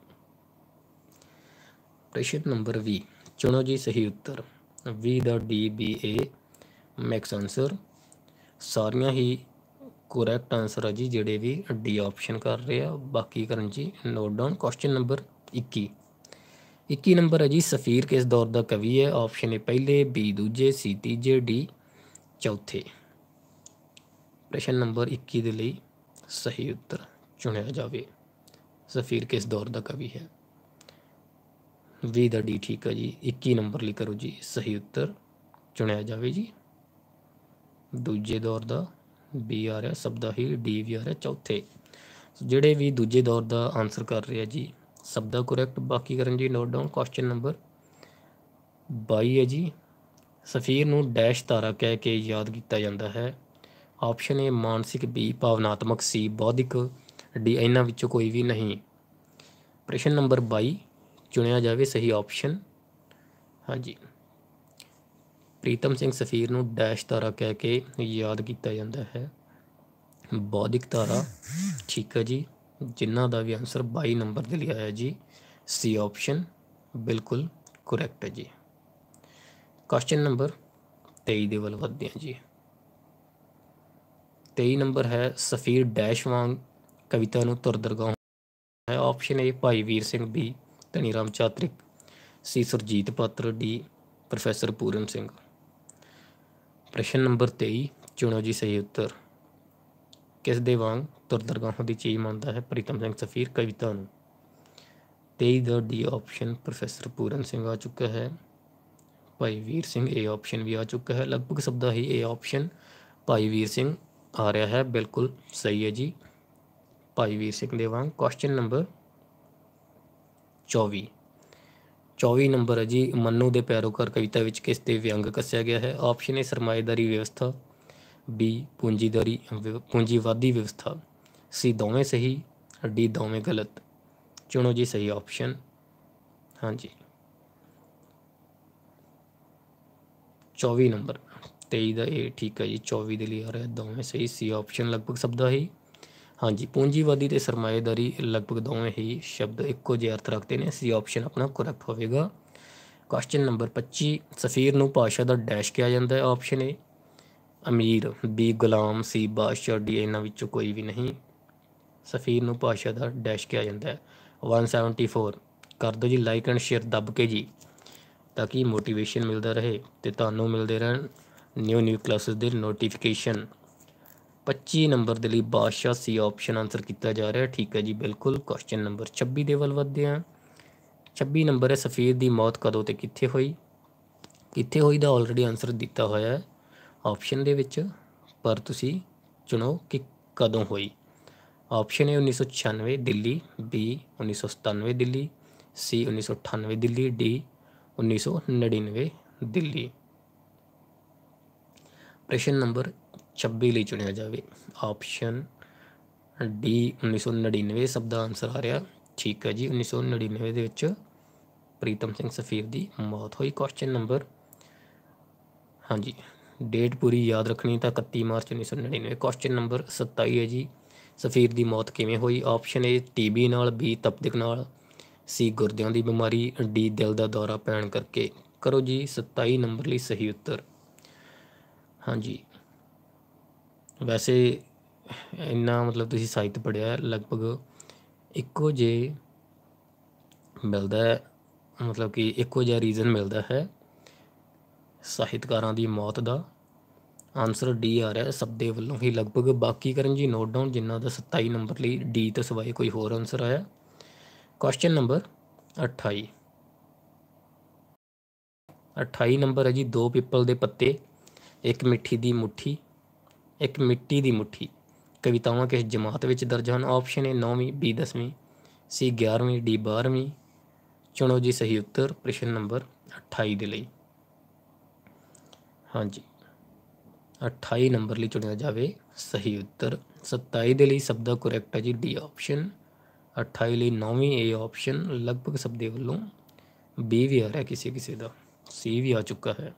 ਪ੍ਰਸ਼ਨ ਨੰਬਰ 20 ਚੁਣੋ ਜੀ ਸਹੀ ਉੱਤਰ 20 ਦਾ D B A max answer ਸਾਰੀਆਂ ਹੀ ਕੋਰੈਕਟ ਆਨਸਰ ਹੈ ਜੀ ਜਿਹੜੇ ਵੀ ਡੀ ਆਪਸ਼ਨ ਕਰ ਰਹੇ ਆ ਬਾਕੀ ਕਰਨ ਜੀ note down question number 21 21 number ਹੈ ਜੀ ਸਫੀਰ ਕਿਸ ਦੌਰ ਦਾ ਕਵੀ ਹੈ ਆਪਸ਼ਨ ਹੈ ਪਹਿਲੇ ਬੀ ਦੂਜੇ ਸੀ ਤੀਜੇ ਡੀ ਚੌਥੇ ਪ੍ਰਸ਼ਨ ਨੰਬਰ 21 ਦੇ ਲਈ ਸਹੀ ਉੱਤਰ ਚੁਣਿਆ ਜਾਵੇ ਜ਼ਫੀਰ ਕਿਸ ਦੌਰ ਦਾ ਕਵੀ ਹੈ ਵੀ ਦਾ ਡੀ ਠੀਕ ਹੈ ਜੀ 21 ਨੰਬਰ ਲਈ ਕਰੋ ਜੀ ਸਹੀ ਉੱਤਰ ਚੁਣਿਆ ਜਾਵੇ ਜੀ ਦੂਜੇ ਦੌਰ ਦਾ ਬੀ ਆ ਰਿਹਾ ਸ਼ਬਦ ਦਾ ਹੀ ਡੀ ਵੀ ਆ ਰਿਹਾ ਚੌਥੇ ਜਿਹੜੇ ਵੀ ਦੂਜੇ ਦੌਰ ਦਾ ਆਨਸਰ ਕਰ ਰਹੇ ਆ ਜੀ ਸ਼ਬਦ ਦਾ ਕਰੈਕਟ ਬਾਕੀ ਕਰਨ ਜੀ ਨੋਟ ਡਾਊਨ ਕੁਐਸਚਨ ਨੰਬਰ 22 ਹੈ ਜੀ ਸਫੀਰ ਨੂੰ ਡੈਸ਼ ਤਾਰਾ ਕਹਿ ਕੇ ਯਾਦ ਕੀਤਾ ਜਾਂਦਾ ਹੈ ਆਪਸ਼ਨ ਏ ਮਾਨਸਿਕ ਬੀ ਭਾਵਨਾਤਮਕ ਸੀ ਬੌਧਿਕ ਡੀ ਇਹਨਾਂ ਵਿੱਚੋਂ ਕੋਈ ਵੀ ਨਹੀਂ ਪ੍ਰਸ਼ਨ ਨੰਬਰ 22 ਚੁਣਿਆ ਜਾਵੇ ਸਹੀ ਆਪਸ਼ਨ ਹਾਂਜੀ ਪ੍ਰੀਤਮ ਸਿੰਘ ਸਫੀਰ ਨੂੰ ਡੈਸ਼ ਤਾਰਾ ਕਹਿ ਕੇ ਯਾਦ ਕੀਤਾ ਜਾਂਦਾ ਹੈ ਬੌਧਿਕ ਤਾਰਾ ਠੀਕ ਹੈ ਜੀ ਜਿਨ੍ਹਾਂ ਦਾ ਵੀ ਆਨਸਰ 22 ਨੰਬਰ ਦੇ ਲਈ ਆਇਆ ਜੀ ਸੀ ਆਪਸ਼ਨ ਬਿਲਕੁਲ ਕਰੈਕਟ ਹੈ ਜੀ ਕੁਐਸਚਨ ਨੰਬਰ 23 ਦੇ ਵੱਲ ਵਧਦੇ ਹਾਂ ਜੀ 23 ਨੰਬਰ ਹੈ ਸਫੀਰ ਡੈਸ਼ ਵਾਂਗ ਕਵਿਤਾ ਨੂੰ ਤੁਰਦਰਗਾਹ ਹੈ option A Bhai Vir Singh B Dhani Ram Chatrik C Surjit Patar D professor Puran Singh ਪ੍ਰਸ਼ਨ ਨੰਬਰ 23 ਚੁਣੋ ਜੀ ਸਹੀ ਉੱਤਰ ਕਿਸ ਦੇ ਵਾਂਗ ਤੁਰਦਰਗਾਹੋਂ ਦੀ ਚੀਜ਼ ਮੰਨਦਾ ਹੈ ਪ੍ਰੀਤਮ ਸਿੰਘ ਸਫੀਰ ਕਵਿਤਾ ਨੂੰ 23 ਦਾ D option professor Puran Singh ਆ ਚੁੱਕਾ ਹੈ ਭਾਈ ਵੀਰ ਸਿੰਘ ਏ ਆਪਸ਼ਨ ਵੀ ਆ ਚੁੱਕਾ ਹੈ ਲਗਭਗ ਸਭ ਦਾ ਹੀ ਏ ਆਪਸ਼ਨ ਭਾਈ ਵੀਰ ਸਿੰਘ ਆ ਰਿਹਾ ਹੈ ਬਿਲਕੁਲ ਸਹੀ ਹੈ ਜੀ ਭਾਈ ਵੀਰ ਸਿੰਘ ਦੇ ਵਾਂਗ ਕੁਐਸਚਨ ਨੰਬਰ 24 24 ਨੰਬਰ ਹੈ ਜੀ ਮੰਨੂ ਦੇ ਪੈਰੋਕਰ ਕਵਿਤਾ ਵਿੱਚ ਕਿਸ ਤੇ ਵਿਅੰਗ ਕੱਸਿਆ ਗਿਆ ਹੈ ਆਪਸ਼ਨ ਹੈ ਸਰਮਾਇਦਾਰੀ ਵਿਵਸਥਾ ਬੀ ਪੂੰਜੀਦਾਰੀ ਪੂੰਜੀਵਾਦੀ ਵਿਵਸਥਾ ਸੀ ਦੋਵੇਂ ਸਹੀ ਡੀ ਦੋਵੇਂ ਗਲਤ ਚੁਣੋ ਜੀ ਸਹੀ ਆਪਸ਼ਨ ਹਾਂਜੀ 24 ਨੰਬਰ 23 ਦਾ A ਠੀਕ ਹੈ ਜੀ 24 ਦੇ ਲਈ ਆ ਰਿਹਾ ਦੋਵੇਂ ਸਹੀ ਸੀ ਆਪਸ਼ਨ ਲਗਭਗ ਸਭ ਦਾ ਹੀ ਹਾਂਜੀ ਪੂੰਜੀਵਾਦੀ ਤੇ ਸਰਮਾਏਦਾਰੀ ਲਗਭਗ ਦੋਵੇਂ ਹੀ ਸ਼ਬਦ ਇੱਕੋ ਜਿਹੇ ਅਰਥ ਰੱਖਦੇ ਨੇ ਸੀ ਆਪਸ਼ਨ ਆਪਣਾ ਕਰੈਕਟ ਹੋਵੇਗਾ ਕੁਐਸਚਨ ਨੰਬਰ 25 ਸਫੀਰ ਨੂੰ ਭਾਸ਼ਾ ਦਾ ਡੈਸ਼ ਕਿਹਾ ਜਾਂਦਾ ਹੈ ਆਪਸ਼ਨ ਏ ਅਮੀਰ ਬੀ ਗੁਲਾਮ ਸੀ ਬਾਦਸ਼ਾਹ ਡੀ ਇਹਨਾਂ ਵਿੱਚੋਂ ਕੋਈ ਵੀ ਨਹੀਂ ਸਫੀਰ ਨੂੰ ਭਾਸ਼ਾ ਦਾ ਡੈਸ਼ ਕਿਹਾ ਜਾਂਦਾ ਹੈ 174 ਕਰ ਦਿਓ ਜੀ ਲਾਈਕ ਐਂਡ ਸ਼ੇਅਰ ਦੱਬ ਕੇ ਜੀ ਤਾਂ ਕਿ ਮੋਟੀਵੇਸ਼ਨ ਮਿਲਦਾ ਰਹੇ ਤੇ ਤੁਹਾਨੂੰ ਮਿਲਦੇ ਰਹਿਣ ਨਿਊ ਨਿਊ ਕਲਾਸਿਸ ਦੇ ਨੋਟੀਫਿਕੇਸ਼ਨ 25 ਨੰਬਰ ਦੇ ਲਈ ਬਾਦਸ਼ਾਹ ਸੀ ਆਪਸ਼ਨ ਆਨਸਰ ਕੀਤਾ ਜਾ ਰਿਹਾ ਠੀਕ ਹੈ ਜੀ ਬਿਲਕੁਲ ਕੁਐਸਚਨ ਨੰਬਰ 26 ਦੇ ਵੱਲ ਵਧਦੇ ਹਾਂ 26 ਨੰਬਰ ਹੈ ਸਫੀਰ ਦੀ ਮੌਤ ਕਦੋਂ ਤੇ ਕਿੱਥੇ ਹੋਈ ਕਿੱਥੇ ਹੋਈ ਦਾ ਆਲਰੇਡੀ ਆਨਸਰ ਦਿੱਤਾ ਹੋਇਆ ਹੈ ਆਪਸ਼ਨ ਦੇ ਵਿੱਚ ਪਰ ਤੁਸੀਂ ਚੁਣੋ ਕਿ ਕਦੋਂ ਹੋਈ ਆਪਸ਼ਨ ਹੈ 1996 Delhi B 1997 Delhi C 1998 Delhi D 1999 Delhi ਪ੍ਰਸ਼ਨ ਨੰਬਰ 26 ਲਈ ਚੁਣਿਆ ਜਾਵੇ ਆਪਸ਼ਨ ਡੀ 1999 ਸਭ ਦਾ ਆਨਸਰ ਆ ਰਿਹਾ ਠੀਕ ਹੈ ਜੀ 1999 ਦੇ ਵਿੱਚ ਪ੍ਰੀਤਮ ਸਿੰਘ ਸਫੀਰ ਦੀ ਮੌਤ ਹੋਈ ਕੁਐਸਚਨ ਨੰਬਰ ਹਾਂਜੀ ਡੇਟ ਪੂਰੀ ਯਾਦ ਰੱਖਣੀ ਤਾਂ 31 ਮਾਰਚ 1999 ਕੁਐਸਚਨ ਨੰਬਰ 27 ਹੈ ਜੀ ਸਫੀਰ ਦੀ ਮੌਤ ਕਿਵੇਂ ਹੋਈ ਆਪਸ਼ਨ ਏ ਟੀਬੀ ਨਾਲ ਬੀ ਤਪਦਿਕ ਨਾਲ ਸੀ ਗੁਰਦਿਆਂ ਦੀ ਬਿਮਾਰੀ ਡੀ ਦਿਲ ਦਾ ਦੌਰਾ ਪੈਣ ਕਰਕੇ ਕਰੋ ਜੀ 27 ਨੰਬਰ ਲਈ ਸਹੀ ਉੱਤਰ ਹਾਂਜੀ ਵੈਸੇ ਇੰਨਾ ਮਤਲਬ ਤੁਸੀਂ ਸਾਹਿਤ ਪੜਿਆ ਲਗਭਗ ਇੱਕੋ ਜੇ ਮਿਲਦਾ ਹੈ ਮਤਲਬ ਕਿ ਇੱਕੋ ਜਿਹਾ ਰੀਜ਼ਨ ਮਿਲਦਾ ਹੈ ਸਾਹਿਤਕਾਰਾਂ ਦੀ ਮੌਤ ਦਾ ਆਨਸਰ ਡੀ ਆ ਰਿਹਾ ਸਭ ਦੇ ਵੱਲੋਂ ਹੀ ਲਗਭਗ ਬਾਕੀ ਕਰਨ ਜੀ ਨੋਟ ਡਾਊਨ ਜਿਨ੍ਹਾਂ ਦਾ 27 ਨੰਬਰ ਲਈ ਡੀ ਤੋਂ ਸਿਵਾਏ ਕੋਈ ਹੋਰ ਆਨਸਰ ਆਇਆ ਕੁਐਸਚਨ ਨੰਬਰ 28 28 ਨੰਬਰ ਹੈ ਜੀ ਦੋ ਪੀਪਲ ਦੇ ਪੱਤੇ ਇੱਕ ਮਿੱਠੀ ਦੀ ਮੁੱਠੀ ਇੱਕ ਮਿੱਟੀ ਦੀ ਮੁੱਠੀ ਕਵਿਤਾਵਾਂ ਕਿਸ ਜਮਾਤ ਵਿੱਚ ਦਰਜ ਹਨ ਆਪਸ਼ਨ ਏ 9ਵੀਂ ਬੀ 10ਵੀਂ ਸੀ 11ਵੀਂ ਡੀ 12ਵੀਂ ਚੁਣੋ ਜੀ ਸਹੀ ਉੱਤਰ ਪ੍ਰਸ਼ਨ ਨੰਬਰ 28 ਦੇ ਲਈ ਹਾਂਜੀ 28 ਨੰਬਰ ਲਈ ਚੁਣਿਆ ਜਾਵੇ ਸਹੀ ਉੱਤਰ 27 ਦੇ ਲਈ ਸਭ ਦਾ ਕਰੈਕਟ ਹੈ ਜੀ ਡੀ ਆਪਸ਼ਨ 28 ਲਈ 9ਵੀਂ ਏ ਆਪਸ਼ਨ ਲਗਭਗ ਸਭ ਦੇ ਵੱਲੋਂ ਬੀ ਵੀ ਆ ਰਿਹਾ ਕਿਸੇ ਕਿਸੇ ਦਾ ਸੀ ਵੀ ਆ ਚੁੱਕਾ ਹੈ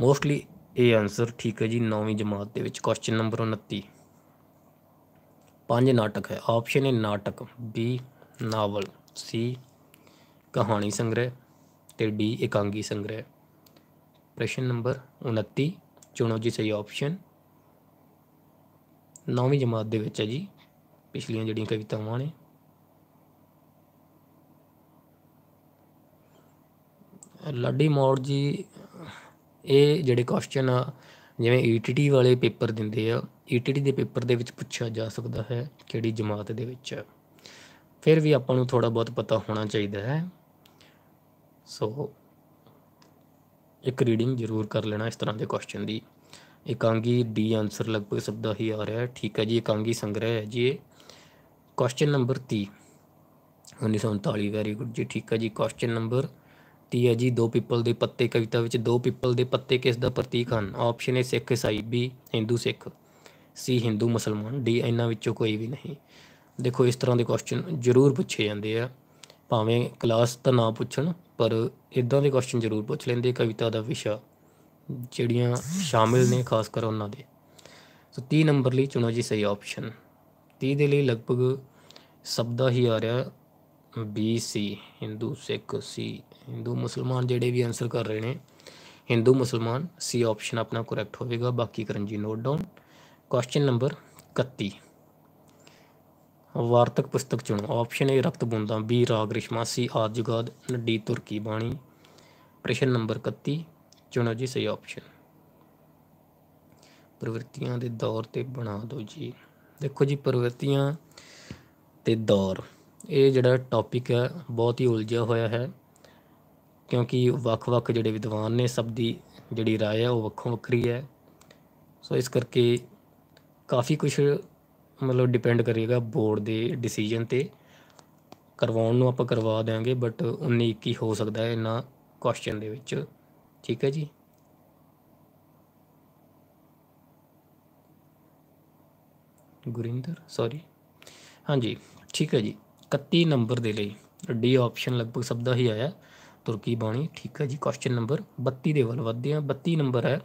ਮੋਸਟਲੀ ਇਹ ਆਨਸਰ ਠੀਕ ਹੈ ਜੀ 9ਵੀਂ ਜਮਾਤ ਦੇ ਵਿੱਚ ਕੁਐਸਚਨ ਨੰਬਰ 29 ਪੰਜ ਨਾਟਕ ਹੈ ਆਪਸ਼ਨ ਹੈ ਨਾਟਕ ਬੀ ਨਾਵਲ ਸੀ ਕਹਾਣੀ ਸੰਗ੍ਰਹਿ ਤੇ ਡੀ ਇਕਾਂਗੀ ਸੰਗ੍ਰਹਿ ਪ੍ਰਸ਼ਨ ਨੰਬਰ 29 ਚੁਣੋ ਜੀ ਸਹੀ ਆਪਸ਼ਨ 9ਵੀਂ ਜਮਾਤ ਦੇ ਵਿੱਚ ਹੈ ਜੀ ਪਿਛਲੀਆਂ ਜਿਹੜੀਆਂ ਕਵਿਤਾਵਾਂ ਨੇ ਲੱਡੀ ਮੌੜ ਜੀ ਇਹ ਜਿਹੜੇ ਕੁਐਸਚਨ ਆ ਜਿਵੇਂ ਈਟੀਟੀ e ਵਾਲੇ ਪੇਪਰ ਦਿੰਦੇ ਆ ਈਟੀਟੀ e ਦੇ ਪੇਪਰ ਦੇ ਵਿੱਚ ਪੁੱਛਿਆ ਜਾ ਸਕਦਾ ਹੈ ਕਿਹੜੀ ਜਮਾਤ ਦੇ ਵਿੱਚ ਫਿਰ ਵੀ ਆਪਾਂ ਨੂੰ ਥੋੜਾ ਬਹੁਤ ਪਤਾ ਹੋਣਾ ਚਾਹੀਦਾ ਹੈ ਸੋ ਇੱਕ ਰੀਡਿੰਗ ਜ਼ਰੂਰ ਕਰ ਲੈਣਾ ਇਸ ਤਰ੍ਹਾਂ ਦੇ ਕੁਐਸਚਨ ਦੀ ਇਕਾਂਗੀ ਡੀ ਆਨਸਰ ਲਗਭਗ ਸਭ ਦਾ ਹੀ ਆ ਰਿਹਾ ਹੈ ਠੀਕ ਹੈ ਜੀ ਇਕਾਂਗੀ ਸੰਗ੍ਰਹਿ ਹੈ ਜੀ ਇਹ ਕੁਐਸਚਨ ਨੰਬਰ 30 1939 ਵੈਰੀ ਗੁੱਡ ਜੀ ਠੀਕ ਹੈ ਜੀ ਕੁਐਸਚਨ ਨੰਬਰ ਤੀ ਹੈ ਜੀ ਦੋ ਪੀਪਲ ਦੇ ਪੱਤੇ ਕਵਿਤਾ ਵਿੱਚ ਦੋ ਪੀਪਲ ਦੇ ਪੱਤੇ ਕਿਸ ਦਾ ਪ੍ਰਤੀਕ ਹਨ ਆਪਸ਼ਨ ਹੈ ਸਿੱਖ ਈਸਾਈ ਬੀ ਹਿੰਦੂ ਸਿੱਖ ਸੀ ਹਿੰਦੂ ਮੁਸਲਮਾਨ ਡੀ ਇਹਨਾਂ ਵਿੱਚੋਂ ਕੋਈ ਵੀ ਨਹੀਂ ਦੇਖੋ ਇਸ ਤਰ੍ਹਾਂ ਦੇ ਕੁਐਸਚਨ ਜ਼ਰੂਰ ਪੁੱਛੇ ਜਾਂਦੇ ਆ ਭਾਵੇਂ ਕਲਾਸ ਤਾਂ ਨਾ ਪੁੱਛਣ ਪਰ ਇਦਾਂ ਦੇ ਕੁਐਸਚਨ ਜ਼ਰੂਰ ਪੁੱਛ ਲੈਂਦੇ ਕਵਿਤਾ ਦਾ ਵਿਸ਼ਾ ਜਿਹੜੀਆਂ ਸ਼ਾਮਿਲ ਨੇ ਖਾਸ ਕਰ ਉਹਨਾਂ ਦੇ ਸੋ 30 ਨੰਬਰ ਲਈ ਚੁਣੋ ਜੀ ਸਹੀ ਆਪਸ਼ਨ 30 ਦੇ ਲਈ ਲਗਭਗ ਸਬਦਾ ਹੀ ਆ ਰਿਹਾ ਬੀ ਸੀ ਹਿੰਦੂ ਸਿੱਖ ਸੀ ਹਿੰਦੂ ਮੁਸਲਮਾਨ ਜਿਹੜੇ ਵੀ ਆਨਸਰ ਕਰ ਰਹੇ ਨੇ ਹਿੰਦੂ ਮੁਸਲਮਾਨ ਸੀ ਆਪਸ਼ਨ ਆਪਣਾ ਕਰੈਕਟ ਹੋਵੇਗਾ ਬਾਕੀ ਕਰਨ ਜੀ ਨੋਟ ਡਾਊਨ ਕੁਐਸਚਨ ਨੰਬਰ 31 ਵਾਰਤਕ ਪੁਸਤਕ ਚੁਣੋ ਆਪਸ਼ਨ ਏ ਰਕਤ ਬੂੰਦਾਂ ਬੀ ਰਾਗ ਰਿਸ਼ਮਾ ਸੀ ਆਦਿਗਾਦ ਡੀ ਤੁਰਕੀ ਬਾਣੀ ਪ੍ਰਸ਼ਨ ਨੰਬਰ 31 ਚੁਣੋ ਜੀ ਸਹੀ ਆਪਸ਼ਨ ਪ੍ਰਵਿਰਤੀਆਂ ਦੇ ਦੌਰ ਤੇ ਬਣਾ ਦਿਓ ਜੀ ਦੇਖੋ ਜੀ ਪ੍ਰਵਿਰਤੀਆਂ ਤੇ ਦੌਰ ਇਹ ਜਿਹੜਾ ਟੌਪਿਕ ਹੈ ਬਹੁਤ ਹੀ ਉਲਝਿਆ ਹੋਇਆ ਹੈ ਕਿਉਂਕਿ ਵੱਖ-ਵੱਖ ਜਿਹੜੇ ਵਿਦਵਾਨ ਨੇ ਸਭ ਦੀ ਜਿਹੜੀ رائے ਹੈ ਉਹ ਵੱਖੋ ਵੱਖਰੀ ਹੈ ਸੋ ਇਸ ਕਰਕੇ ਕਾਫੀ ਕੁਝ ਮਤਲਬ ਡਿਪੈਂਡ ਕਰੇਗਾ ਬੋਰਡ ਦੇ ਡਿਸੀਜਨ ਤੇ ਕਰਵਾਉਣ ਨੂੰ ਆਪਾਂ ਕਰਵਾ ਦੇਾਂਗੇ ਬਟ 19 21 ਹੋ ਸਕਦਾ ਹੈ ਇਨਾ ਕੁਐਸਚਨ ਦੇ ਵਿੱਚ ਠੀਕ ਹੈ ਜੀ ਗੁਰਿੰਦਰ ਸੌਰੀ ਹਾਂਜੀ ਠੀਕ ਹੈ ਜੀ 31 ਨੰਬਰ ਦੇ ਲਈ ਡੀ ਆਪਸ਼ਨ ਲਗਭਗ ਸਭ ਦਾ ਹੀ ਆਇਆ ਤੁਰਕੀ ਬਾਣੀ ਠੀਕ ਹੈ ਜੀ ਕੁਐਸਚਨ ਨੰਬਰ 32 ਦੇ ਵੱਲ ਵਧਦੇ ਹਾਂ 32 ਨੰਬਰ ਹੈ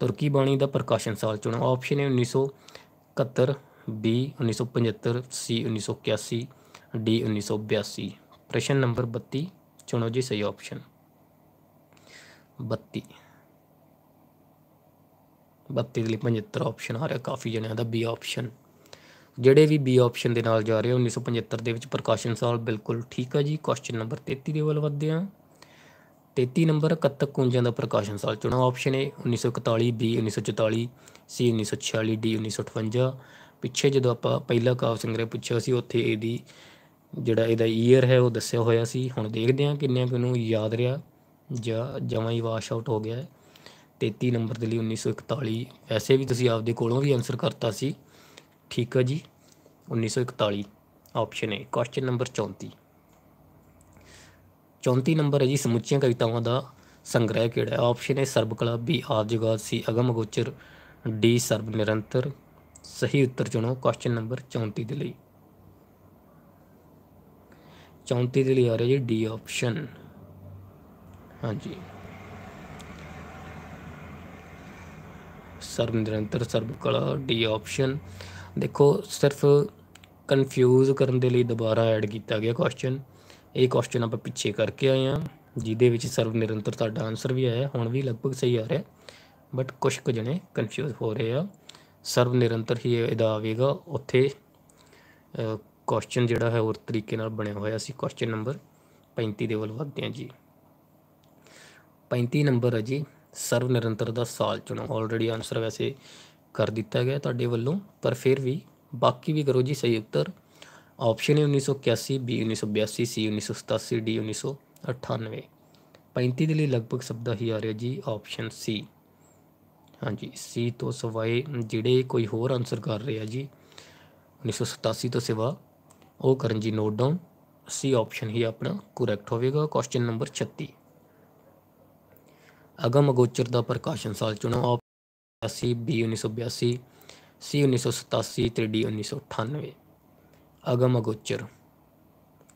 ਤੁਰਕੀ ਬਾਣੀ ਦਾ ਪ੍ਰਕਾਸ਼ਨ ਸਾਲ ਚੁਣੋ ਆਪਸ਼ਨ ਹੈ 1971 ਬੀ 1975 ਸੀ 1981 ਡੀ 1982 ਪ੍ਰਸ਼ਨ ਨੰਬਰ 32 ਚੁਣੋ ਜੀ ਸਹੀ ਆਪਸ਼ਨ 32 32 ਲਈ 75 ਆਪਸ਼ਨ ਆ ਰਿਹਾ ਕਾਫੀ ਜਣਿਆਂ ਦਾ ਬੀ ਆਪਸ਼ਨ ਜਿਹੜੇ ਵੀ ਬੀ ਆਪਸ਼ਨ ਦੇ ਨਾਲ ਜਾ ਰਹੇ ਹੋ 1975 ਦੇ ਵਿੱਚ ਪ੍ਰਕਾਸ਼ਨ ਸਾਲ ਬਿਲਕੁਲ ਠੀਕ ਹੈ ਜੀ ਕੁਐਸਚਨ ਨੰਬਰ 33 ਦੇ ਵੱਲ ਵਧਦੇ ਹਾਂ 33 ਨੰਬਰ ਕੱਤਕ ਕੁੰਜਾਂ ਦਾ ਪ੍ਰਕਾਸ਼ਨ ਸਾਲ ਚੁਣੋ option A 1941 B 1944 C 1946 D 1958 ਪਿੱਛੇ ਜਦੋਂ ਆਪਾਂ ਪਹਿਲਾ ਕਾਵ ਸੰਗ੍ਰਹਿ ਪੁੱਛਿਆ ਸੀ ਉੱਥੇ ਇਹਦੀ ਜਿਹੜਾ ਇਹਦਾ ਈਅਰ ਹੈ ਉਹ ਦੱਸਿਆ ਹੋਇਆ ਸੀ ਹੁਣ ਦੇਖਦੇ ਹਾਂ ਕਿੰਨਿਆਂ ਕੁ ਨੂੰ ਯਾਦ ਰਿਹਾ ਜਾਂ ਜਮਾਂ ਹੀ ਵਾਸ਼ ਆਊਟ ਹੋ ਗਿਆ ਹੈ 33 ਨੰਬਰ ਦੇ ਲਈ 1941 ਵੈਸੇ ਵੀ ਤੁਸੀਂ ਆਪਦੇ ਕੋਲੋਂ ਵੀ ਆਨਸਰ ਕਰਤਾ ਸੀ ਠੀਕ ਹੈ ਜੀ 1941 option A question number 34 34 number ਹੈ ਜੀ ਸਮੁੱਚੀਆਂ ਕਵਿਤਾਵਾਂ ਦਾ ਸੰਗ੍ਰਹਿ ਕਿਹੜਾ ਹੈ ਆਪਸ਼ਨ ਹੈ ਸਰਬਕਲਾ ਬੀ ਆਰਜਗਾਰ ਸੀ ਅਗਮ ਗੋਚਰ ਡੀ ਸਰਬ ਨਿਰੰਤਰ ਸਹੀ ਉੱਤਰ ਚੁਣੋ ਕੁਐਸਚਨ ਨੰਬਰ 34 ਦੇ ਲਈ 34 ਦੇ ਲਈ ਆ ਰਿਹਾ ਜੀ ਡੀ ਆਪਸ਼ਨ ਹਾਂਜੀ ਸਰਬ ਨਿਰੰਤਰ ਸਰਬ ਕਲਾ ਡੀ ਆਪਸ਼ਨ ਦੇਖੋ ਸਿਰਫ ਕਨਫਿਊਜ਼ ਕਰਨ ਦੇ ਲਈ ਦੁਬਾਰਾ ਐਡ ਕੀਤਾ ਗਿਆ ਕੁਐਸਚਨ ਇਹ ਕੁਐਸਚਨ ਆਪਾਂ ਪਿੱਛੇ ਕਰਕੇ ਆਏ ਆ ਜਿਹਦੇ ਵਿੱਚ ਸਰਵ ਨਿਰੰਤਰ ਤੁਹਾਡਾ ਆਨਸਰ ਵੀ ਆਇਆ ਹੁਣ ਵੀ ਲਗਭਗ ਸਹੀ ਆ ਰਿਹਾ ਬਟ ਕੁਝ ਕੁ ਜਣੇ ਕਨਫਿਊਜ਼ ਹੋ ਰਹੇ ਆ ਸਰਵ ਨਿਰੰਤਰ ਹੀ ਇਹਦਾ ਆਵੇਗਾ ਉੱਥੇ ਕੁਐਸਚਨ ਜਿਹੜਾ ਹੈ ਹੋਰ ਤਰੀਕੇ ਨਾਲ ਬਣਿਆ ਹੋਇਆ ਸੀ ਕੁਐਸਚਨ ਨੰਬਰ 35 ਦੇ ਵੱਲ ਵਧਦੇ ਆ ਜੀ 35 ਨੰਬਰ ਹੈ ਜੀ ਸਰਵ ਨਿਰੰਤਰ ਦਾ ਸਾਲ ਚੁਣੋ ਆਲਰੇਡੀ ਆਨਸਰ ਵੈਸੇ ਕਰ ਦਿੱਤਾ ਗਿਆ ਤੁਹਾਡੇ ਵੱਲੋਂ ਪਰ ਫਿਰ ਵੀ ਬਾਕੀ ਵੀ ਕਰੋ ਜੀ ਸਹੀ ਉੱਤਰ ਆਪਸ਼ਨ ਹੈ 1981 ਬੀ 1982 ਸੀ 1987 ਡੀ 1998 35 ਦੇ ਲਈ ਲਗਭਗ ਸ਼ਬਦ ਹੀ ਆ ਰਿਹਾ ਜੀ ਆਪਸ਼ਨ ਸੀ ਹਾਂਜੀ ਸੀ ਤੋਂ ਸਿਵਾਏ ਜਿਹੜੇ ਕੋਈ ਹੋਰ ਆਨਸਰ ਕਰ ਰਿਹਾ ਜੀ 1987 ਤੋਂ ਸਿਵਾ ਉਹ ਕਰਨ ਜੀ ਨੋਟ ਡਾਊਨ ਸੀ ਆਪਸ਼ਨ ਹੀ ਆਪਣਾ ਕਰੈਕਟ ਹੋਵੇਗਾ ਕੁਐਸਚਨ ਨੰਬਰ 36 ਅਗਮ ਅਗੋਚਰ ਦਾ ਪ੍ਰਕਾਸ਼ਨ ਸਾਲ ਚੁਣੋ ਆਪ ਸੀ ਬੀ 1982 ਸੀ 1987 ਤੇ ਡੀ 1998 ਅਗਮ ਅਗੋਚਰ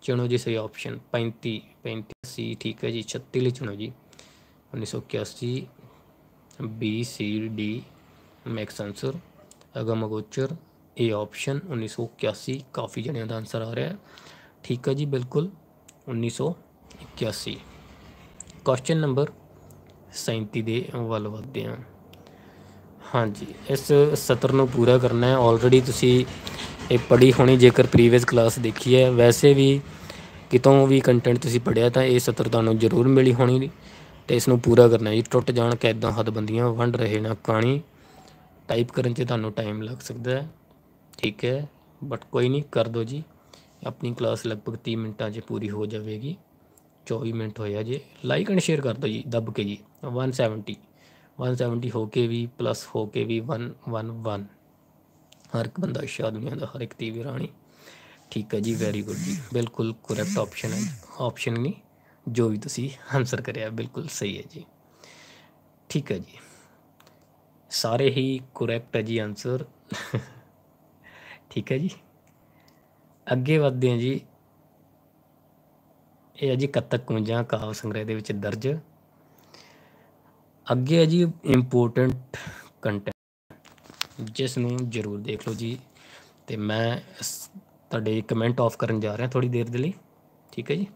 ਚੁਣੋ ਜੀ ਸਹੀ ਆਪਸ਼ਨ 35 35 ਸੀ ਠੀਕ ਹੈ ਜੀ 36 ਲਈ ਚੁਣੋ ਜੀ 1981 B C D max answer ਅਗਮ ਅਗੋਚਰ ਆਪਸ਼ਨ 1981 ਕਾਫੀ ਜਣਿਆਂ ਦਾ ਆਨਸਰ ਆ ਰਿਹਾ ਹੈ ਠੀਕ ਹੈ ਜੀ ਬਿਲਕੁਲ 1981 ਕੁਐਸਚਨ ਨੰਬਰ 37 ਦੇ ਵੱਲ ਵਧਦੇ ਹਾਂ ਹਾਂਜੀ ਇਸ ਸਤਰ ਨੂੰ ਪੂਰਾ ਕਰਨਾ ਹੈ ਆਲਰੇਡੀ ਤੁਸੀਂ ਇਹ ਪੜੀ ਹੋਣੀ ਜੇਕਰ ਪ੍ਰੀਵੀਅਸ ਕਲਾਸ ਦੇਖੀ ਹੈ ਵੈਸੇ ਵੀ ਕਿਤੋਂ ਵੀ ਕੰਟੈਂਟ ਤੁਸੀਂ ਪੜਿਆ ਤਾਂ ਇਹ ਸਤਰ ਤੁਹਾਨੂੰ ਜ਼ਰੂਰ ਮਿਲੀ ਹੋਣੀ ਤੇ ਇਸ ਨੂੰ ਪੂਰਾ ਕਰਨਾ ਜੀ ਟੁੱਟ ਜਾਣ ਕੈਦਾਂ ਹੱਦਬੰਦੀਆਂ ਵੰਡ ਰਹੇ ਨਾ ਕਹਾਣੀ ਟਾਈਪ ਕਰਨ 'ਚ ਤੁਹਾਨੂੰ ਟਾਈਮ ਲੱਗ ਸਕਦਾ ਹੈ ਠੀਕ ਹੈ ਬਟ ਕੋਈ ਨਹੀਂ ਕਰ ਦੋ ਜੀ ਆਪਣੀ ਕਲਾਸ ਲਗਭਗ 30 ਮਿੰਟਾਂ 'ਚ ਪੂਰੀ ਹੋ ਜਾਵੇਗੀ 24 ਮਿੰਟ ਹੋਇਆ ਜੇ ਲਾਈਕ ਐਂਡ ਸ਼ੇਅਰ ਕਰ ਦਿਓ ਜੀ ਦੱਬ ਕੇ ਜੀ 170 170 ਹੋ ਕੇ ਵੀ ਪਲੱਸ ਹੋ ਕੇ ਵੀ 111 ਹਰ ਇੱਕ ਬੰਦਾ ਸ਼ਾਦ ਦੁਨੀਆ ਦਾ ਹਰ ਇੱਕ ਦੀ ਰਾਣੀ ਠੀਕ ਹੈ ਜੀ ਵੈਰੀ ਗੁੱਡ ਜੀ ਬਿਲਕੁਲ ਕਰੈਕਟ ਆਪਸ਼ਨ ਹੈ ਆਪਸ਼ਨ ਨਹੀਂ ਜੋ ਵੀ ਤੁਸੀਂ ਆਨਸਰ ਕਰਿਆ ਬਿਲਕੁਲ ਸਹੀ ਹੈ ਜੀ ਠੀਕ ਹੈ ਜੀ ਸਾਰੇ ਹੀ ਕਰੈਕਟ ਹੈ ਜੀ ਆਨਸਰ ਠੀਕ ਹੈ ਜੀ ਅੱਗੇ ਵਧਦੇ ਹਾਂ ਜੀ ਇਹ ਹੈ ਜੀ ਕਤਕ ਕੁੰਜਾਂ ਕਾਵ ਸੰਗ੍ਰਹਿ ਦੇ ਵਿੱਚ ਦਰਜ ਅੱਗੇ ਹੈ ਜੀ ਇੰਪੋਰਟੈਂਟ ਕੰਟੈਂਟ ਜਿਸ ਨੂੰ ਜ਼ਰੂਰ ਦੇਖ ਲਓ ਜੀ ਤੇ ਮੈਂ ਤੁਹਾਡੇ ਕਮੈਂਟ ਆਫ ਕਰਨ ਜਾ ਰਿਹਾ ਥੋੜੀ ਦੇਰ ਦੇ ਲਈ ਠੀਕ ਹੈ ਜੀ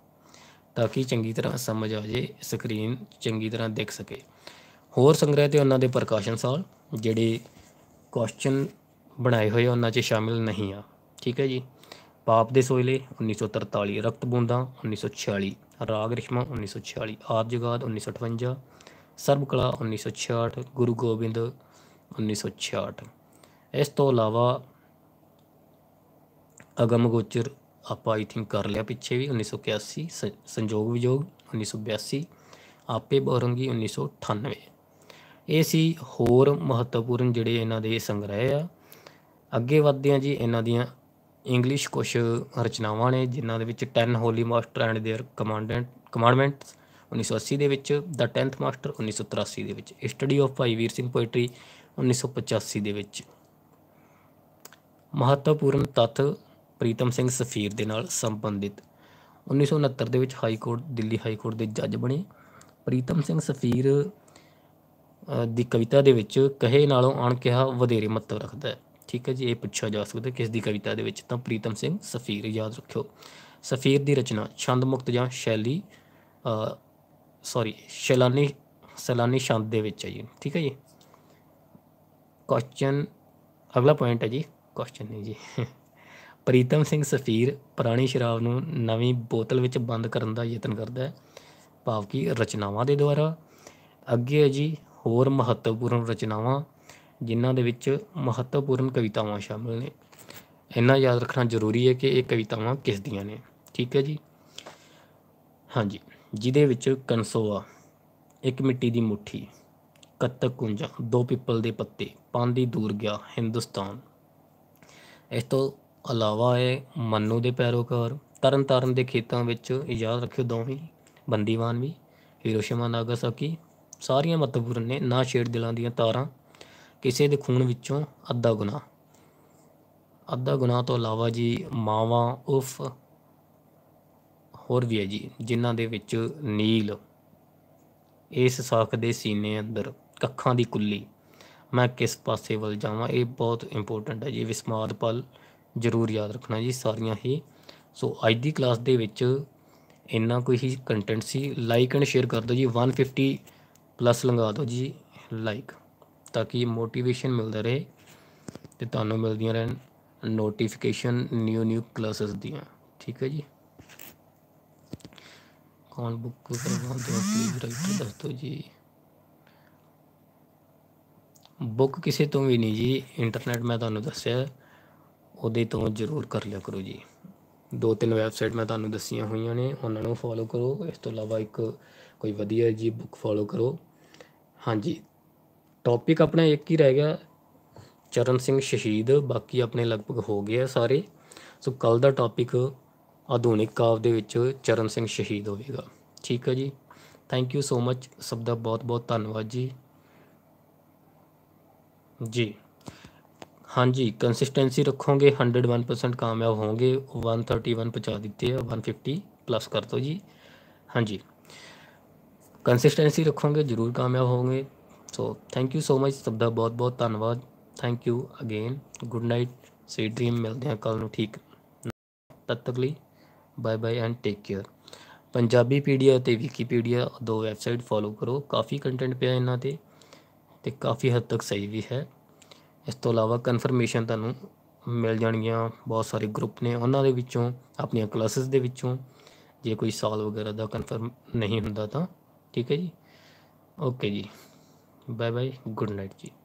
ਤਾਂ ਕਿ ਚੰਗੀ ਤਰ੍ਹਾਂ ਸਮਝ ਆ ਜਾਏ ਸਕਰੀਨ ਚੰਗੀ ਤਰ੍ਹਾਂ ਦਿਖ ਸਕੇ ਹੋਰ ਸੰਗ੍ਰਹਿ ਤੇ ਉਹਨਾਂ ਦੇ ਪ੍ਰਕਾਸ਼ਨ ਸਾਲ ਜਿਹੜੇ ਕੁਐਸਚਨ ਬਣਾਏ ਹੋਏ ਉਹਨਾਂ 'ਚ ਸ਼ਾਮਿਲ ਨਹੀਂ ਆ ਠੀਕ ਹੈ ਜੀ ਪਾਪ ਦੇ ਸੋਇਲੇ 1943 ਰਕਤ ਬੂੰਦਾਂ 1946 ਰਾਗ ਰਿਸ਼ਮਾ 1946 ਆਦ ਜਗਾਦ 1958 ਸਰਬ ਕਲਾ 1966 ਗੁਰੂ ਗੋਬਿੰਦ 1966 ਇਸ ਤੋਂ ਇਲਾਵਾ ਅਗਮ ਗੋਚਰ ਆਪਾਂ ਆਈ ਥਿੰਕ ਕਰ ਲਿਆ ਪਿੱਛੇ ਵੀ 1981 ਸੰਜੋਗ ਵਿਜੋਗ 1982 ਆਪੇ ਬੋਰੰਗੀ 1998 ਇਹ ਸੀ ਹੋਰ ਮਹੱਤਵਪੂਰਨ ਜਿਹੜੇ ਇਹਨਾਂ ਦੇ ਸੰਗ੍ਰਹਿ ਆ ਅੱਗੇ ਵਧਦੇ ਆ ਜੀ ਇਹਨਾਂ ਦੀਆਂ ਇੰਗਲਿਸ਼ ਕੁਝ ਰਚਨਾਵਾਂ ਨੇ ਜਿਨ੍ਹਾਂ ਦੇ ਵਿੱਚ 10 holy master and their commandant commandments 1980 ਦੇ ਵਿੱਚ ਦਾ 10th ਮਾਸਟਰ 1983 ਦੇ ਵਿੱਚ ਸਟੱਡੀ ਆਫ ਭਾਈ ਵੀਰ ਸਿੰਘ ਪੋਇਟਰੀ 1985 ਦੇ ਵਿੱਚ ਮਹੱਤਵਪੂਰਨ ਤੱਥ ਪ੍ਰੀਤਮ ਸਿੰਘ ਸਫੀਰ ਦੇ ਨਾਲ ਸੰਬੰਧਿਤ 1969 ਦੇ ਵਿੱਚ high court Delhi high court ਦੇ ਜੱਜ ਬਣੇ ਪ੍ਰੀਤਮ ਸਿੰਘ ਸਫੀਰ ਦੀ ਕਵਿਤਾ ਦੇ ਵਿੱਚ ਕਹੇ ਨਾਲੋਂ ਅਣ ਕਿਹਾ ਵਧੇਰੇ ਮਹੱਤਵ ਰੱਖਦਾ ਹੈ ਠੀਕ ਹੈ ਜੀ ਇਹ ਪੁੱਛਿਆ ਜਾ ਸਕਦਾ ਕਿਸ ਦੀ ਕਵਿਤਾ ਦੇ ਵਿੱਚ ਤਾਂ ਪ੍ਰੀਤਮ ਸਿੰਘ ਸਫੀਰ ਯਾਦ ਰੱਖਿਓ ਸਫੀਰ ਦੀ ਰਚਨਾ ਛੰਦ ਮੁਕਤ ਜਾਂ ਸ਼ੈਲੀ ਸੌਰੀ ਸ਼ੈਲਾਨੀ ਸੈਲਾਨੀ ਛੰਦ ਦੇ ਵਿੱਚ ਹੈ ਜੀ ਠੀਕ ਹੈ ਜੀ ਕੁਐਸਚਨ ਅਗਲਾ ਪੁਆਇੰਟ ਹੈ ਜੀ ਕੁਐਸਚਨ ਨਹੀਂ ਜੀ ਪ੍ਰੀਤਮ ਸਿੰਘ ਸਫੀਰ ਪੁਰਾਣੀ ਸ਼ਰਾਬ ਨੂੰ ਨਵੀਂ ਬੋਤਲ ਵਿੱਚ ਬੰਦ ਕਰਨ ਦਾ ਯਤਨ ਕਰਦਾ ਹੈ ਭਾਵ ਕਿ ਰਚਨਾਵਾਂ ਦੇ ਦੁਆਰਾ ਅੱਗੇ ਹੈ ਜੀ ਹੋਰ ਮਹੱਤਵਪੂਰਨ ਰਚਨਾਵਾਂ ਜਿਨ੍ਹਾਂ ਦੇ ਵਿੱਚ ਮਹੱਤਵਪੂਰਨ ਕਵਿਤਾਵਾਂ ਸ਼ਾਮਲ ਨੇ ਇਹਨਾਂ ਯਾਦ ਰੱਖਣਾ ਜ਼ਰੂਰੀ ਹੈ ਕਿ ਇਹ ਕਵਿਤਾਵਾਂ ਕਿਸ ਦੀਆਂ ਨੇ ਠੀਕ ਹੈ ਜੀ ਹਾਂਜੀ ਜਿਹਦੇ ਵਿੱਚ ਕਨਸੋਆ ਇੱਕ ਮਿੱਟੀ ਦੀ ਮੁੱਠੀ ਕੱਤਕ ਕੁੰਜਾ ਦੋ ਪਿੱਪਲ ਦੇ ਪੱਤੇ ਪਾਂਦੀ ਦੂਰ ਗਿਆ ਹਿੰਦੁਸਤਾਨ ਇਸ ਤੋਂ ਇਲਾਵਾ ਹੈ ਮੰਨੂ ਦੇ ਪੈਰੋਕਾਰ ਤਰਨ ਤਰਨ ਦੇ ਖੇਤਾਂ ਵਿੱਚ ਯਾਦ ਰੱਖਿਓ ਦੋਵੇਂ ਬੰਦੀਵਾਨ ਵੀ ਹੀਰੋਸ਼ਿਮਾ ਨਾਗਾਸਾਕੀ ਸਾਰੀਆਂ ਮਤਪੂਰਨ ਨੇ ਨਾ ਛੇੜ ਦਿਲਾਂ ਦੀਆਂ ਤਾਰਾਂ ਕਿਸੇ ਦੇ ਖੂਨ ਵਿੱਚੋਂ ਅੱਧਾ ਗੁਨਾਹ ਅੱਧਾ ਗੁਨਾਹ ਤੋਂ ਇਲਾਵਾ ਜੀ ਮਾਵਾ ਉਫ ਹੋਰ ਵੀ ਹੈ ਜੀ ਜਿਨ੍ਹਾਂ ਦੇ ਵਿੱਚ ਨੀਲ ਇਸ ਸਾਖ ਦੇ ਸੀਨੇ ਅੰਦਰ ਕੱਖਾਂ ਦੀ ਕੁੱਲੀ ਮੈਂ ਕਿਸ ਪਾਸੇ ਵੱਲ ਜਾਵਾਂ ਇਹ ਬਹੁਤ ਇੰਪੋਰਟੈਂਟ ਹੈ ਜੀ ਵਿਸਮਾਦ ਪਲ ਜ਼ਰੂਰ ਯਾਦ ਰੱਖਣਾ ਜੀ ਸਾਰੀਆਂ ਹੀ ਸੋ ਅੱਜ ਦੀ ਕਲਾਸ ਦੇ ਵਿੱਚ ਇੰਨਾ ਕੋਈ ਹੀ ਕੰਟੈਂਟ ਸੀ ਲਾਈਕ ਐਂਡ ਸ਼ੇਅਰ ਕਰ ਦਿਓ ਜੀ 150 ਪਲੱਸ ਲੰਗਾ ਦਿਓ ਜੀ ਲਾਈਕ ਤਾਂ ਕਿ ਮੋਟੀਵੇਸ਼ਨ ਮਿਲਦਾ ਰਹੇ ਤੇ ਤੁਹਾਨੂੰ ਮਿਲਦੀਆਂ ਰਹਿਣ ਨੋਟੀਫਿਕੇਸ਼ਨ ਨਿਊ ਨਿਊ ਕਲਾਸਸ ਦੀਆਂ ਠੀਕ ਹੈ ਜੀ ਕੌਣ ਬੁੱਕ ਕਰਵਾਉਂਦੇ ਹੋ ਪਲੀਜ਼ ਰਾਈਟਰ ਦੱਸ ਦਿਓ ਜੀ ਬੁੱਕ ਕਿਸੇ ਤੋਂ ਵੀ ਨਹੀਂ ਜੀ ਇੰਟਰਨੈਟ ਮੈਂ ਤੁਹਾਨੂੰ ਦੱਸਿਆ ਉਹਦੇ ਤੋਂ ਜ਼ਰੂਰ ਕਰ ਲਿਆ ਕਰੋ ਜੀ ਦੋ ਤਿੰਨ ਵੈਬਸਾਈਟ ਮੈਂ ਤੁਹਾਨੂੰ ਦੱਸੀਆਂ ਹੋਈਆਂ ਨੇ ਉਹਨਾਂ ਨੂੰ ਫੋਲੋ ਕਰੋ ਇਸ ਤੋਂ ਇਲਾਵਾ ਇੱਕ ਕੋਈ ਵਧੀਆ ਜੀ ਬੁੱਕ ਫੋਲੋ ਕਰੋ ਹਾਂਜੀ ਟੌਪਿਕ ਆਪਣਾ ਇੱਕ ਹੀ ਰਹਿ ਗਿਆ ਚਰਨ ਸਿੰਘ ਸ਼ਹੀਦ ਬਾਕੀ ਆਪਣੇ ਲਗਭਗ ਹੋ ਗਏ ਸਾਰੇ ਸੋ ਕੱਲ ਦਾ ਟੌਪਿਕ ਆਧੁਨਿਕ ਕਾਵ ਦੇ ਵਿੱਚ ਚਰਨ ਸਿੰਘ ਸ਼ਹੀਦ ਹੋਵੇਗਾ ਠੀਕ ਹੈ ਜੀ ਥੈਂਕ ਯੂ ਸੋ ਮਚ ਸਭ ਦਾ ਬਹੁਤ ਬਹੁਤ ਧੰਨਵਾਦ ਜੀ जी हाँ जी कंसिस्टेंसी रखोगे हंड्रेड वन परसेंट कामयाब होंगे वन थर्टी वन पहुँचा दीते हैं वन फिफ्टी प्लस कर दो जी हाँ जी कंसिस्टेंसी रखोगे ज़रूर कामयाब होंगे so thank you so much सबका बहुत बहुत धन्यवाद thank you again good night see dream मिलते हैं कल ठीक तद तक ਲਈ bye bye and take care Punjabipedia ਤੇ ਵਿਕੀਪੀਡੀਆ ਦੋ ਵੈਬਸਾਈਟ ਫੋਲੋ ਕਰੋ ਕਾਫੀ ਕੰਟੈਂਟ ਪਿਆ ਤੇ ਕਾਫੀ ਹੱਦ ਤੱਕ ਸਹੀ ਵੀ ਹੈ ਇਸ ਤੋਂ ਇਲਾਵਾ ਕਨਫਰਮੇਸ਼ਨ ਤੁਹਾਨੂੰ ਮਿਲ ਜਾਣਗੀਆਂ ਬਹੁਤ ਸਾਰੇ ਗਰੁੱਪ ਨੇ ਉਹਨਾਂ ਦੇ ਵਿੱਚੋਂ ਆਪਣੀਆਂ ਕਲਾਸਿਸ ਦੇ ਵਿੱਚੋਂ ਜੇ ਕੋਈ ਸਾਲ ਵਗੈਰਾ ਦਾ ਕਨਫਰਮ ਨਹੀਂ ਹੁੰਦਾ ਤਾਂ ਠੀਕ ਹੈ ਜੀ ਓਕੇ ਜੀ ਬਾਏ ਬਾਏ ਗੁੱਡ ਨਾਈਟ ਜੀ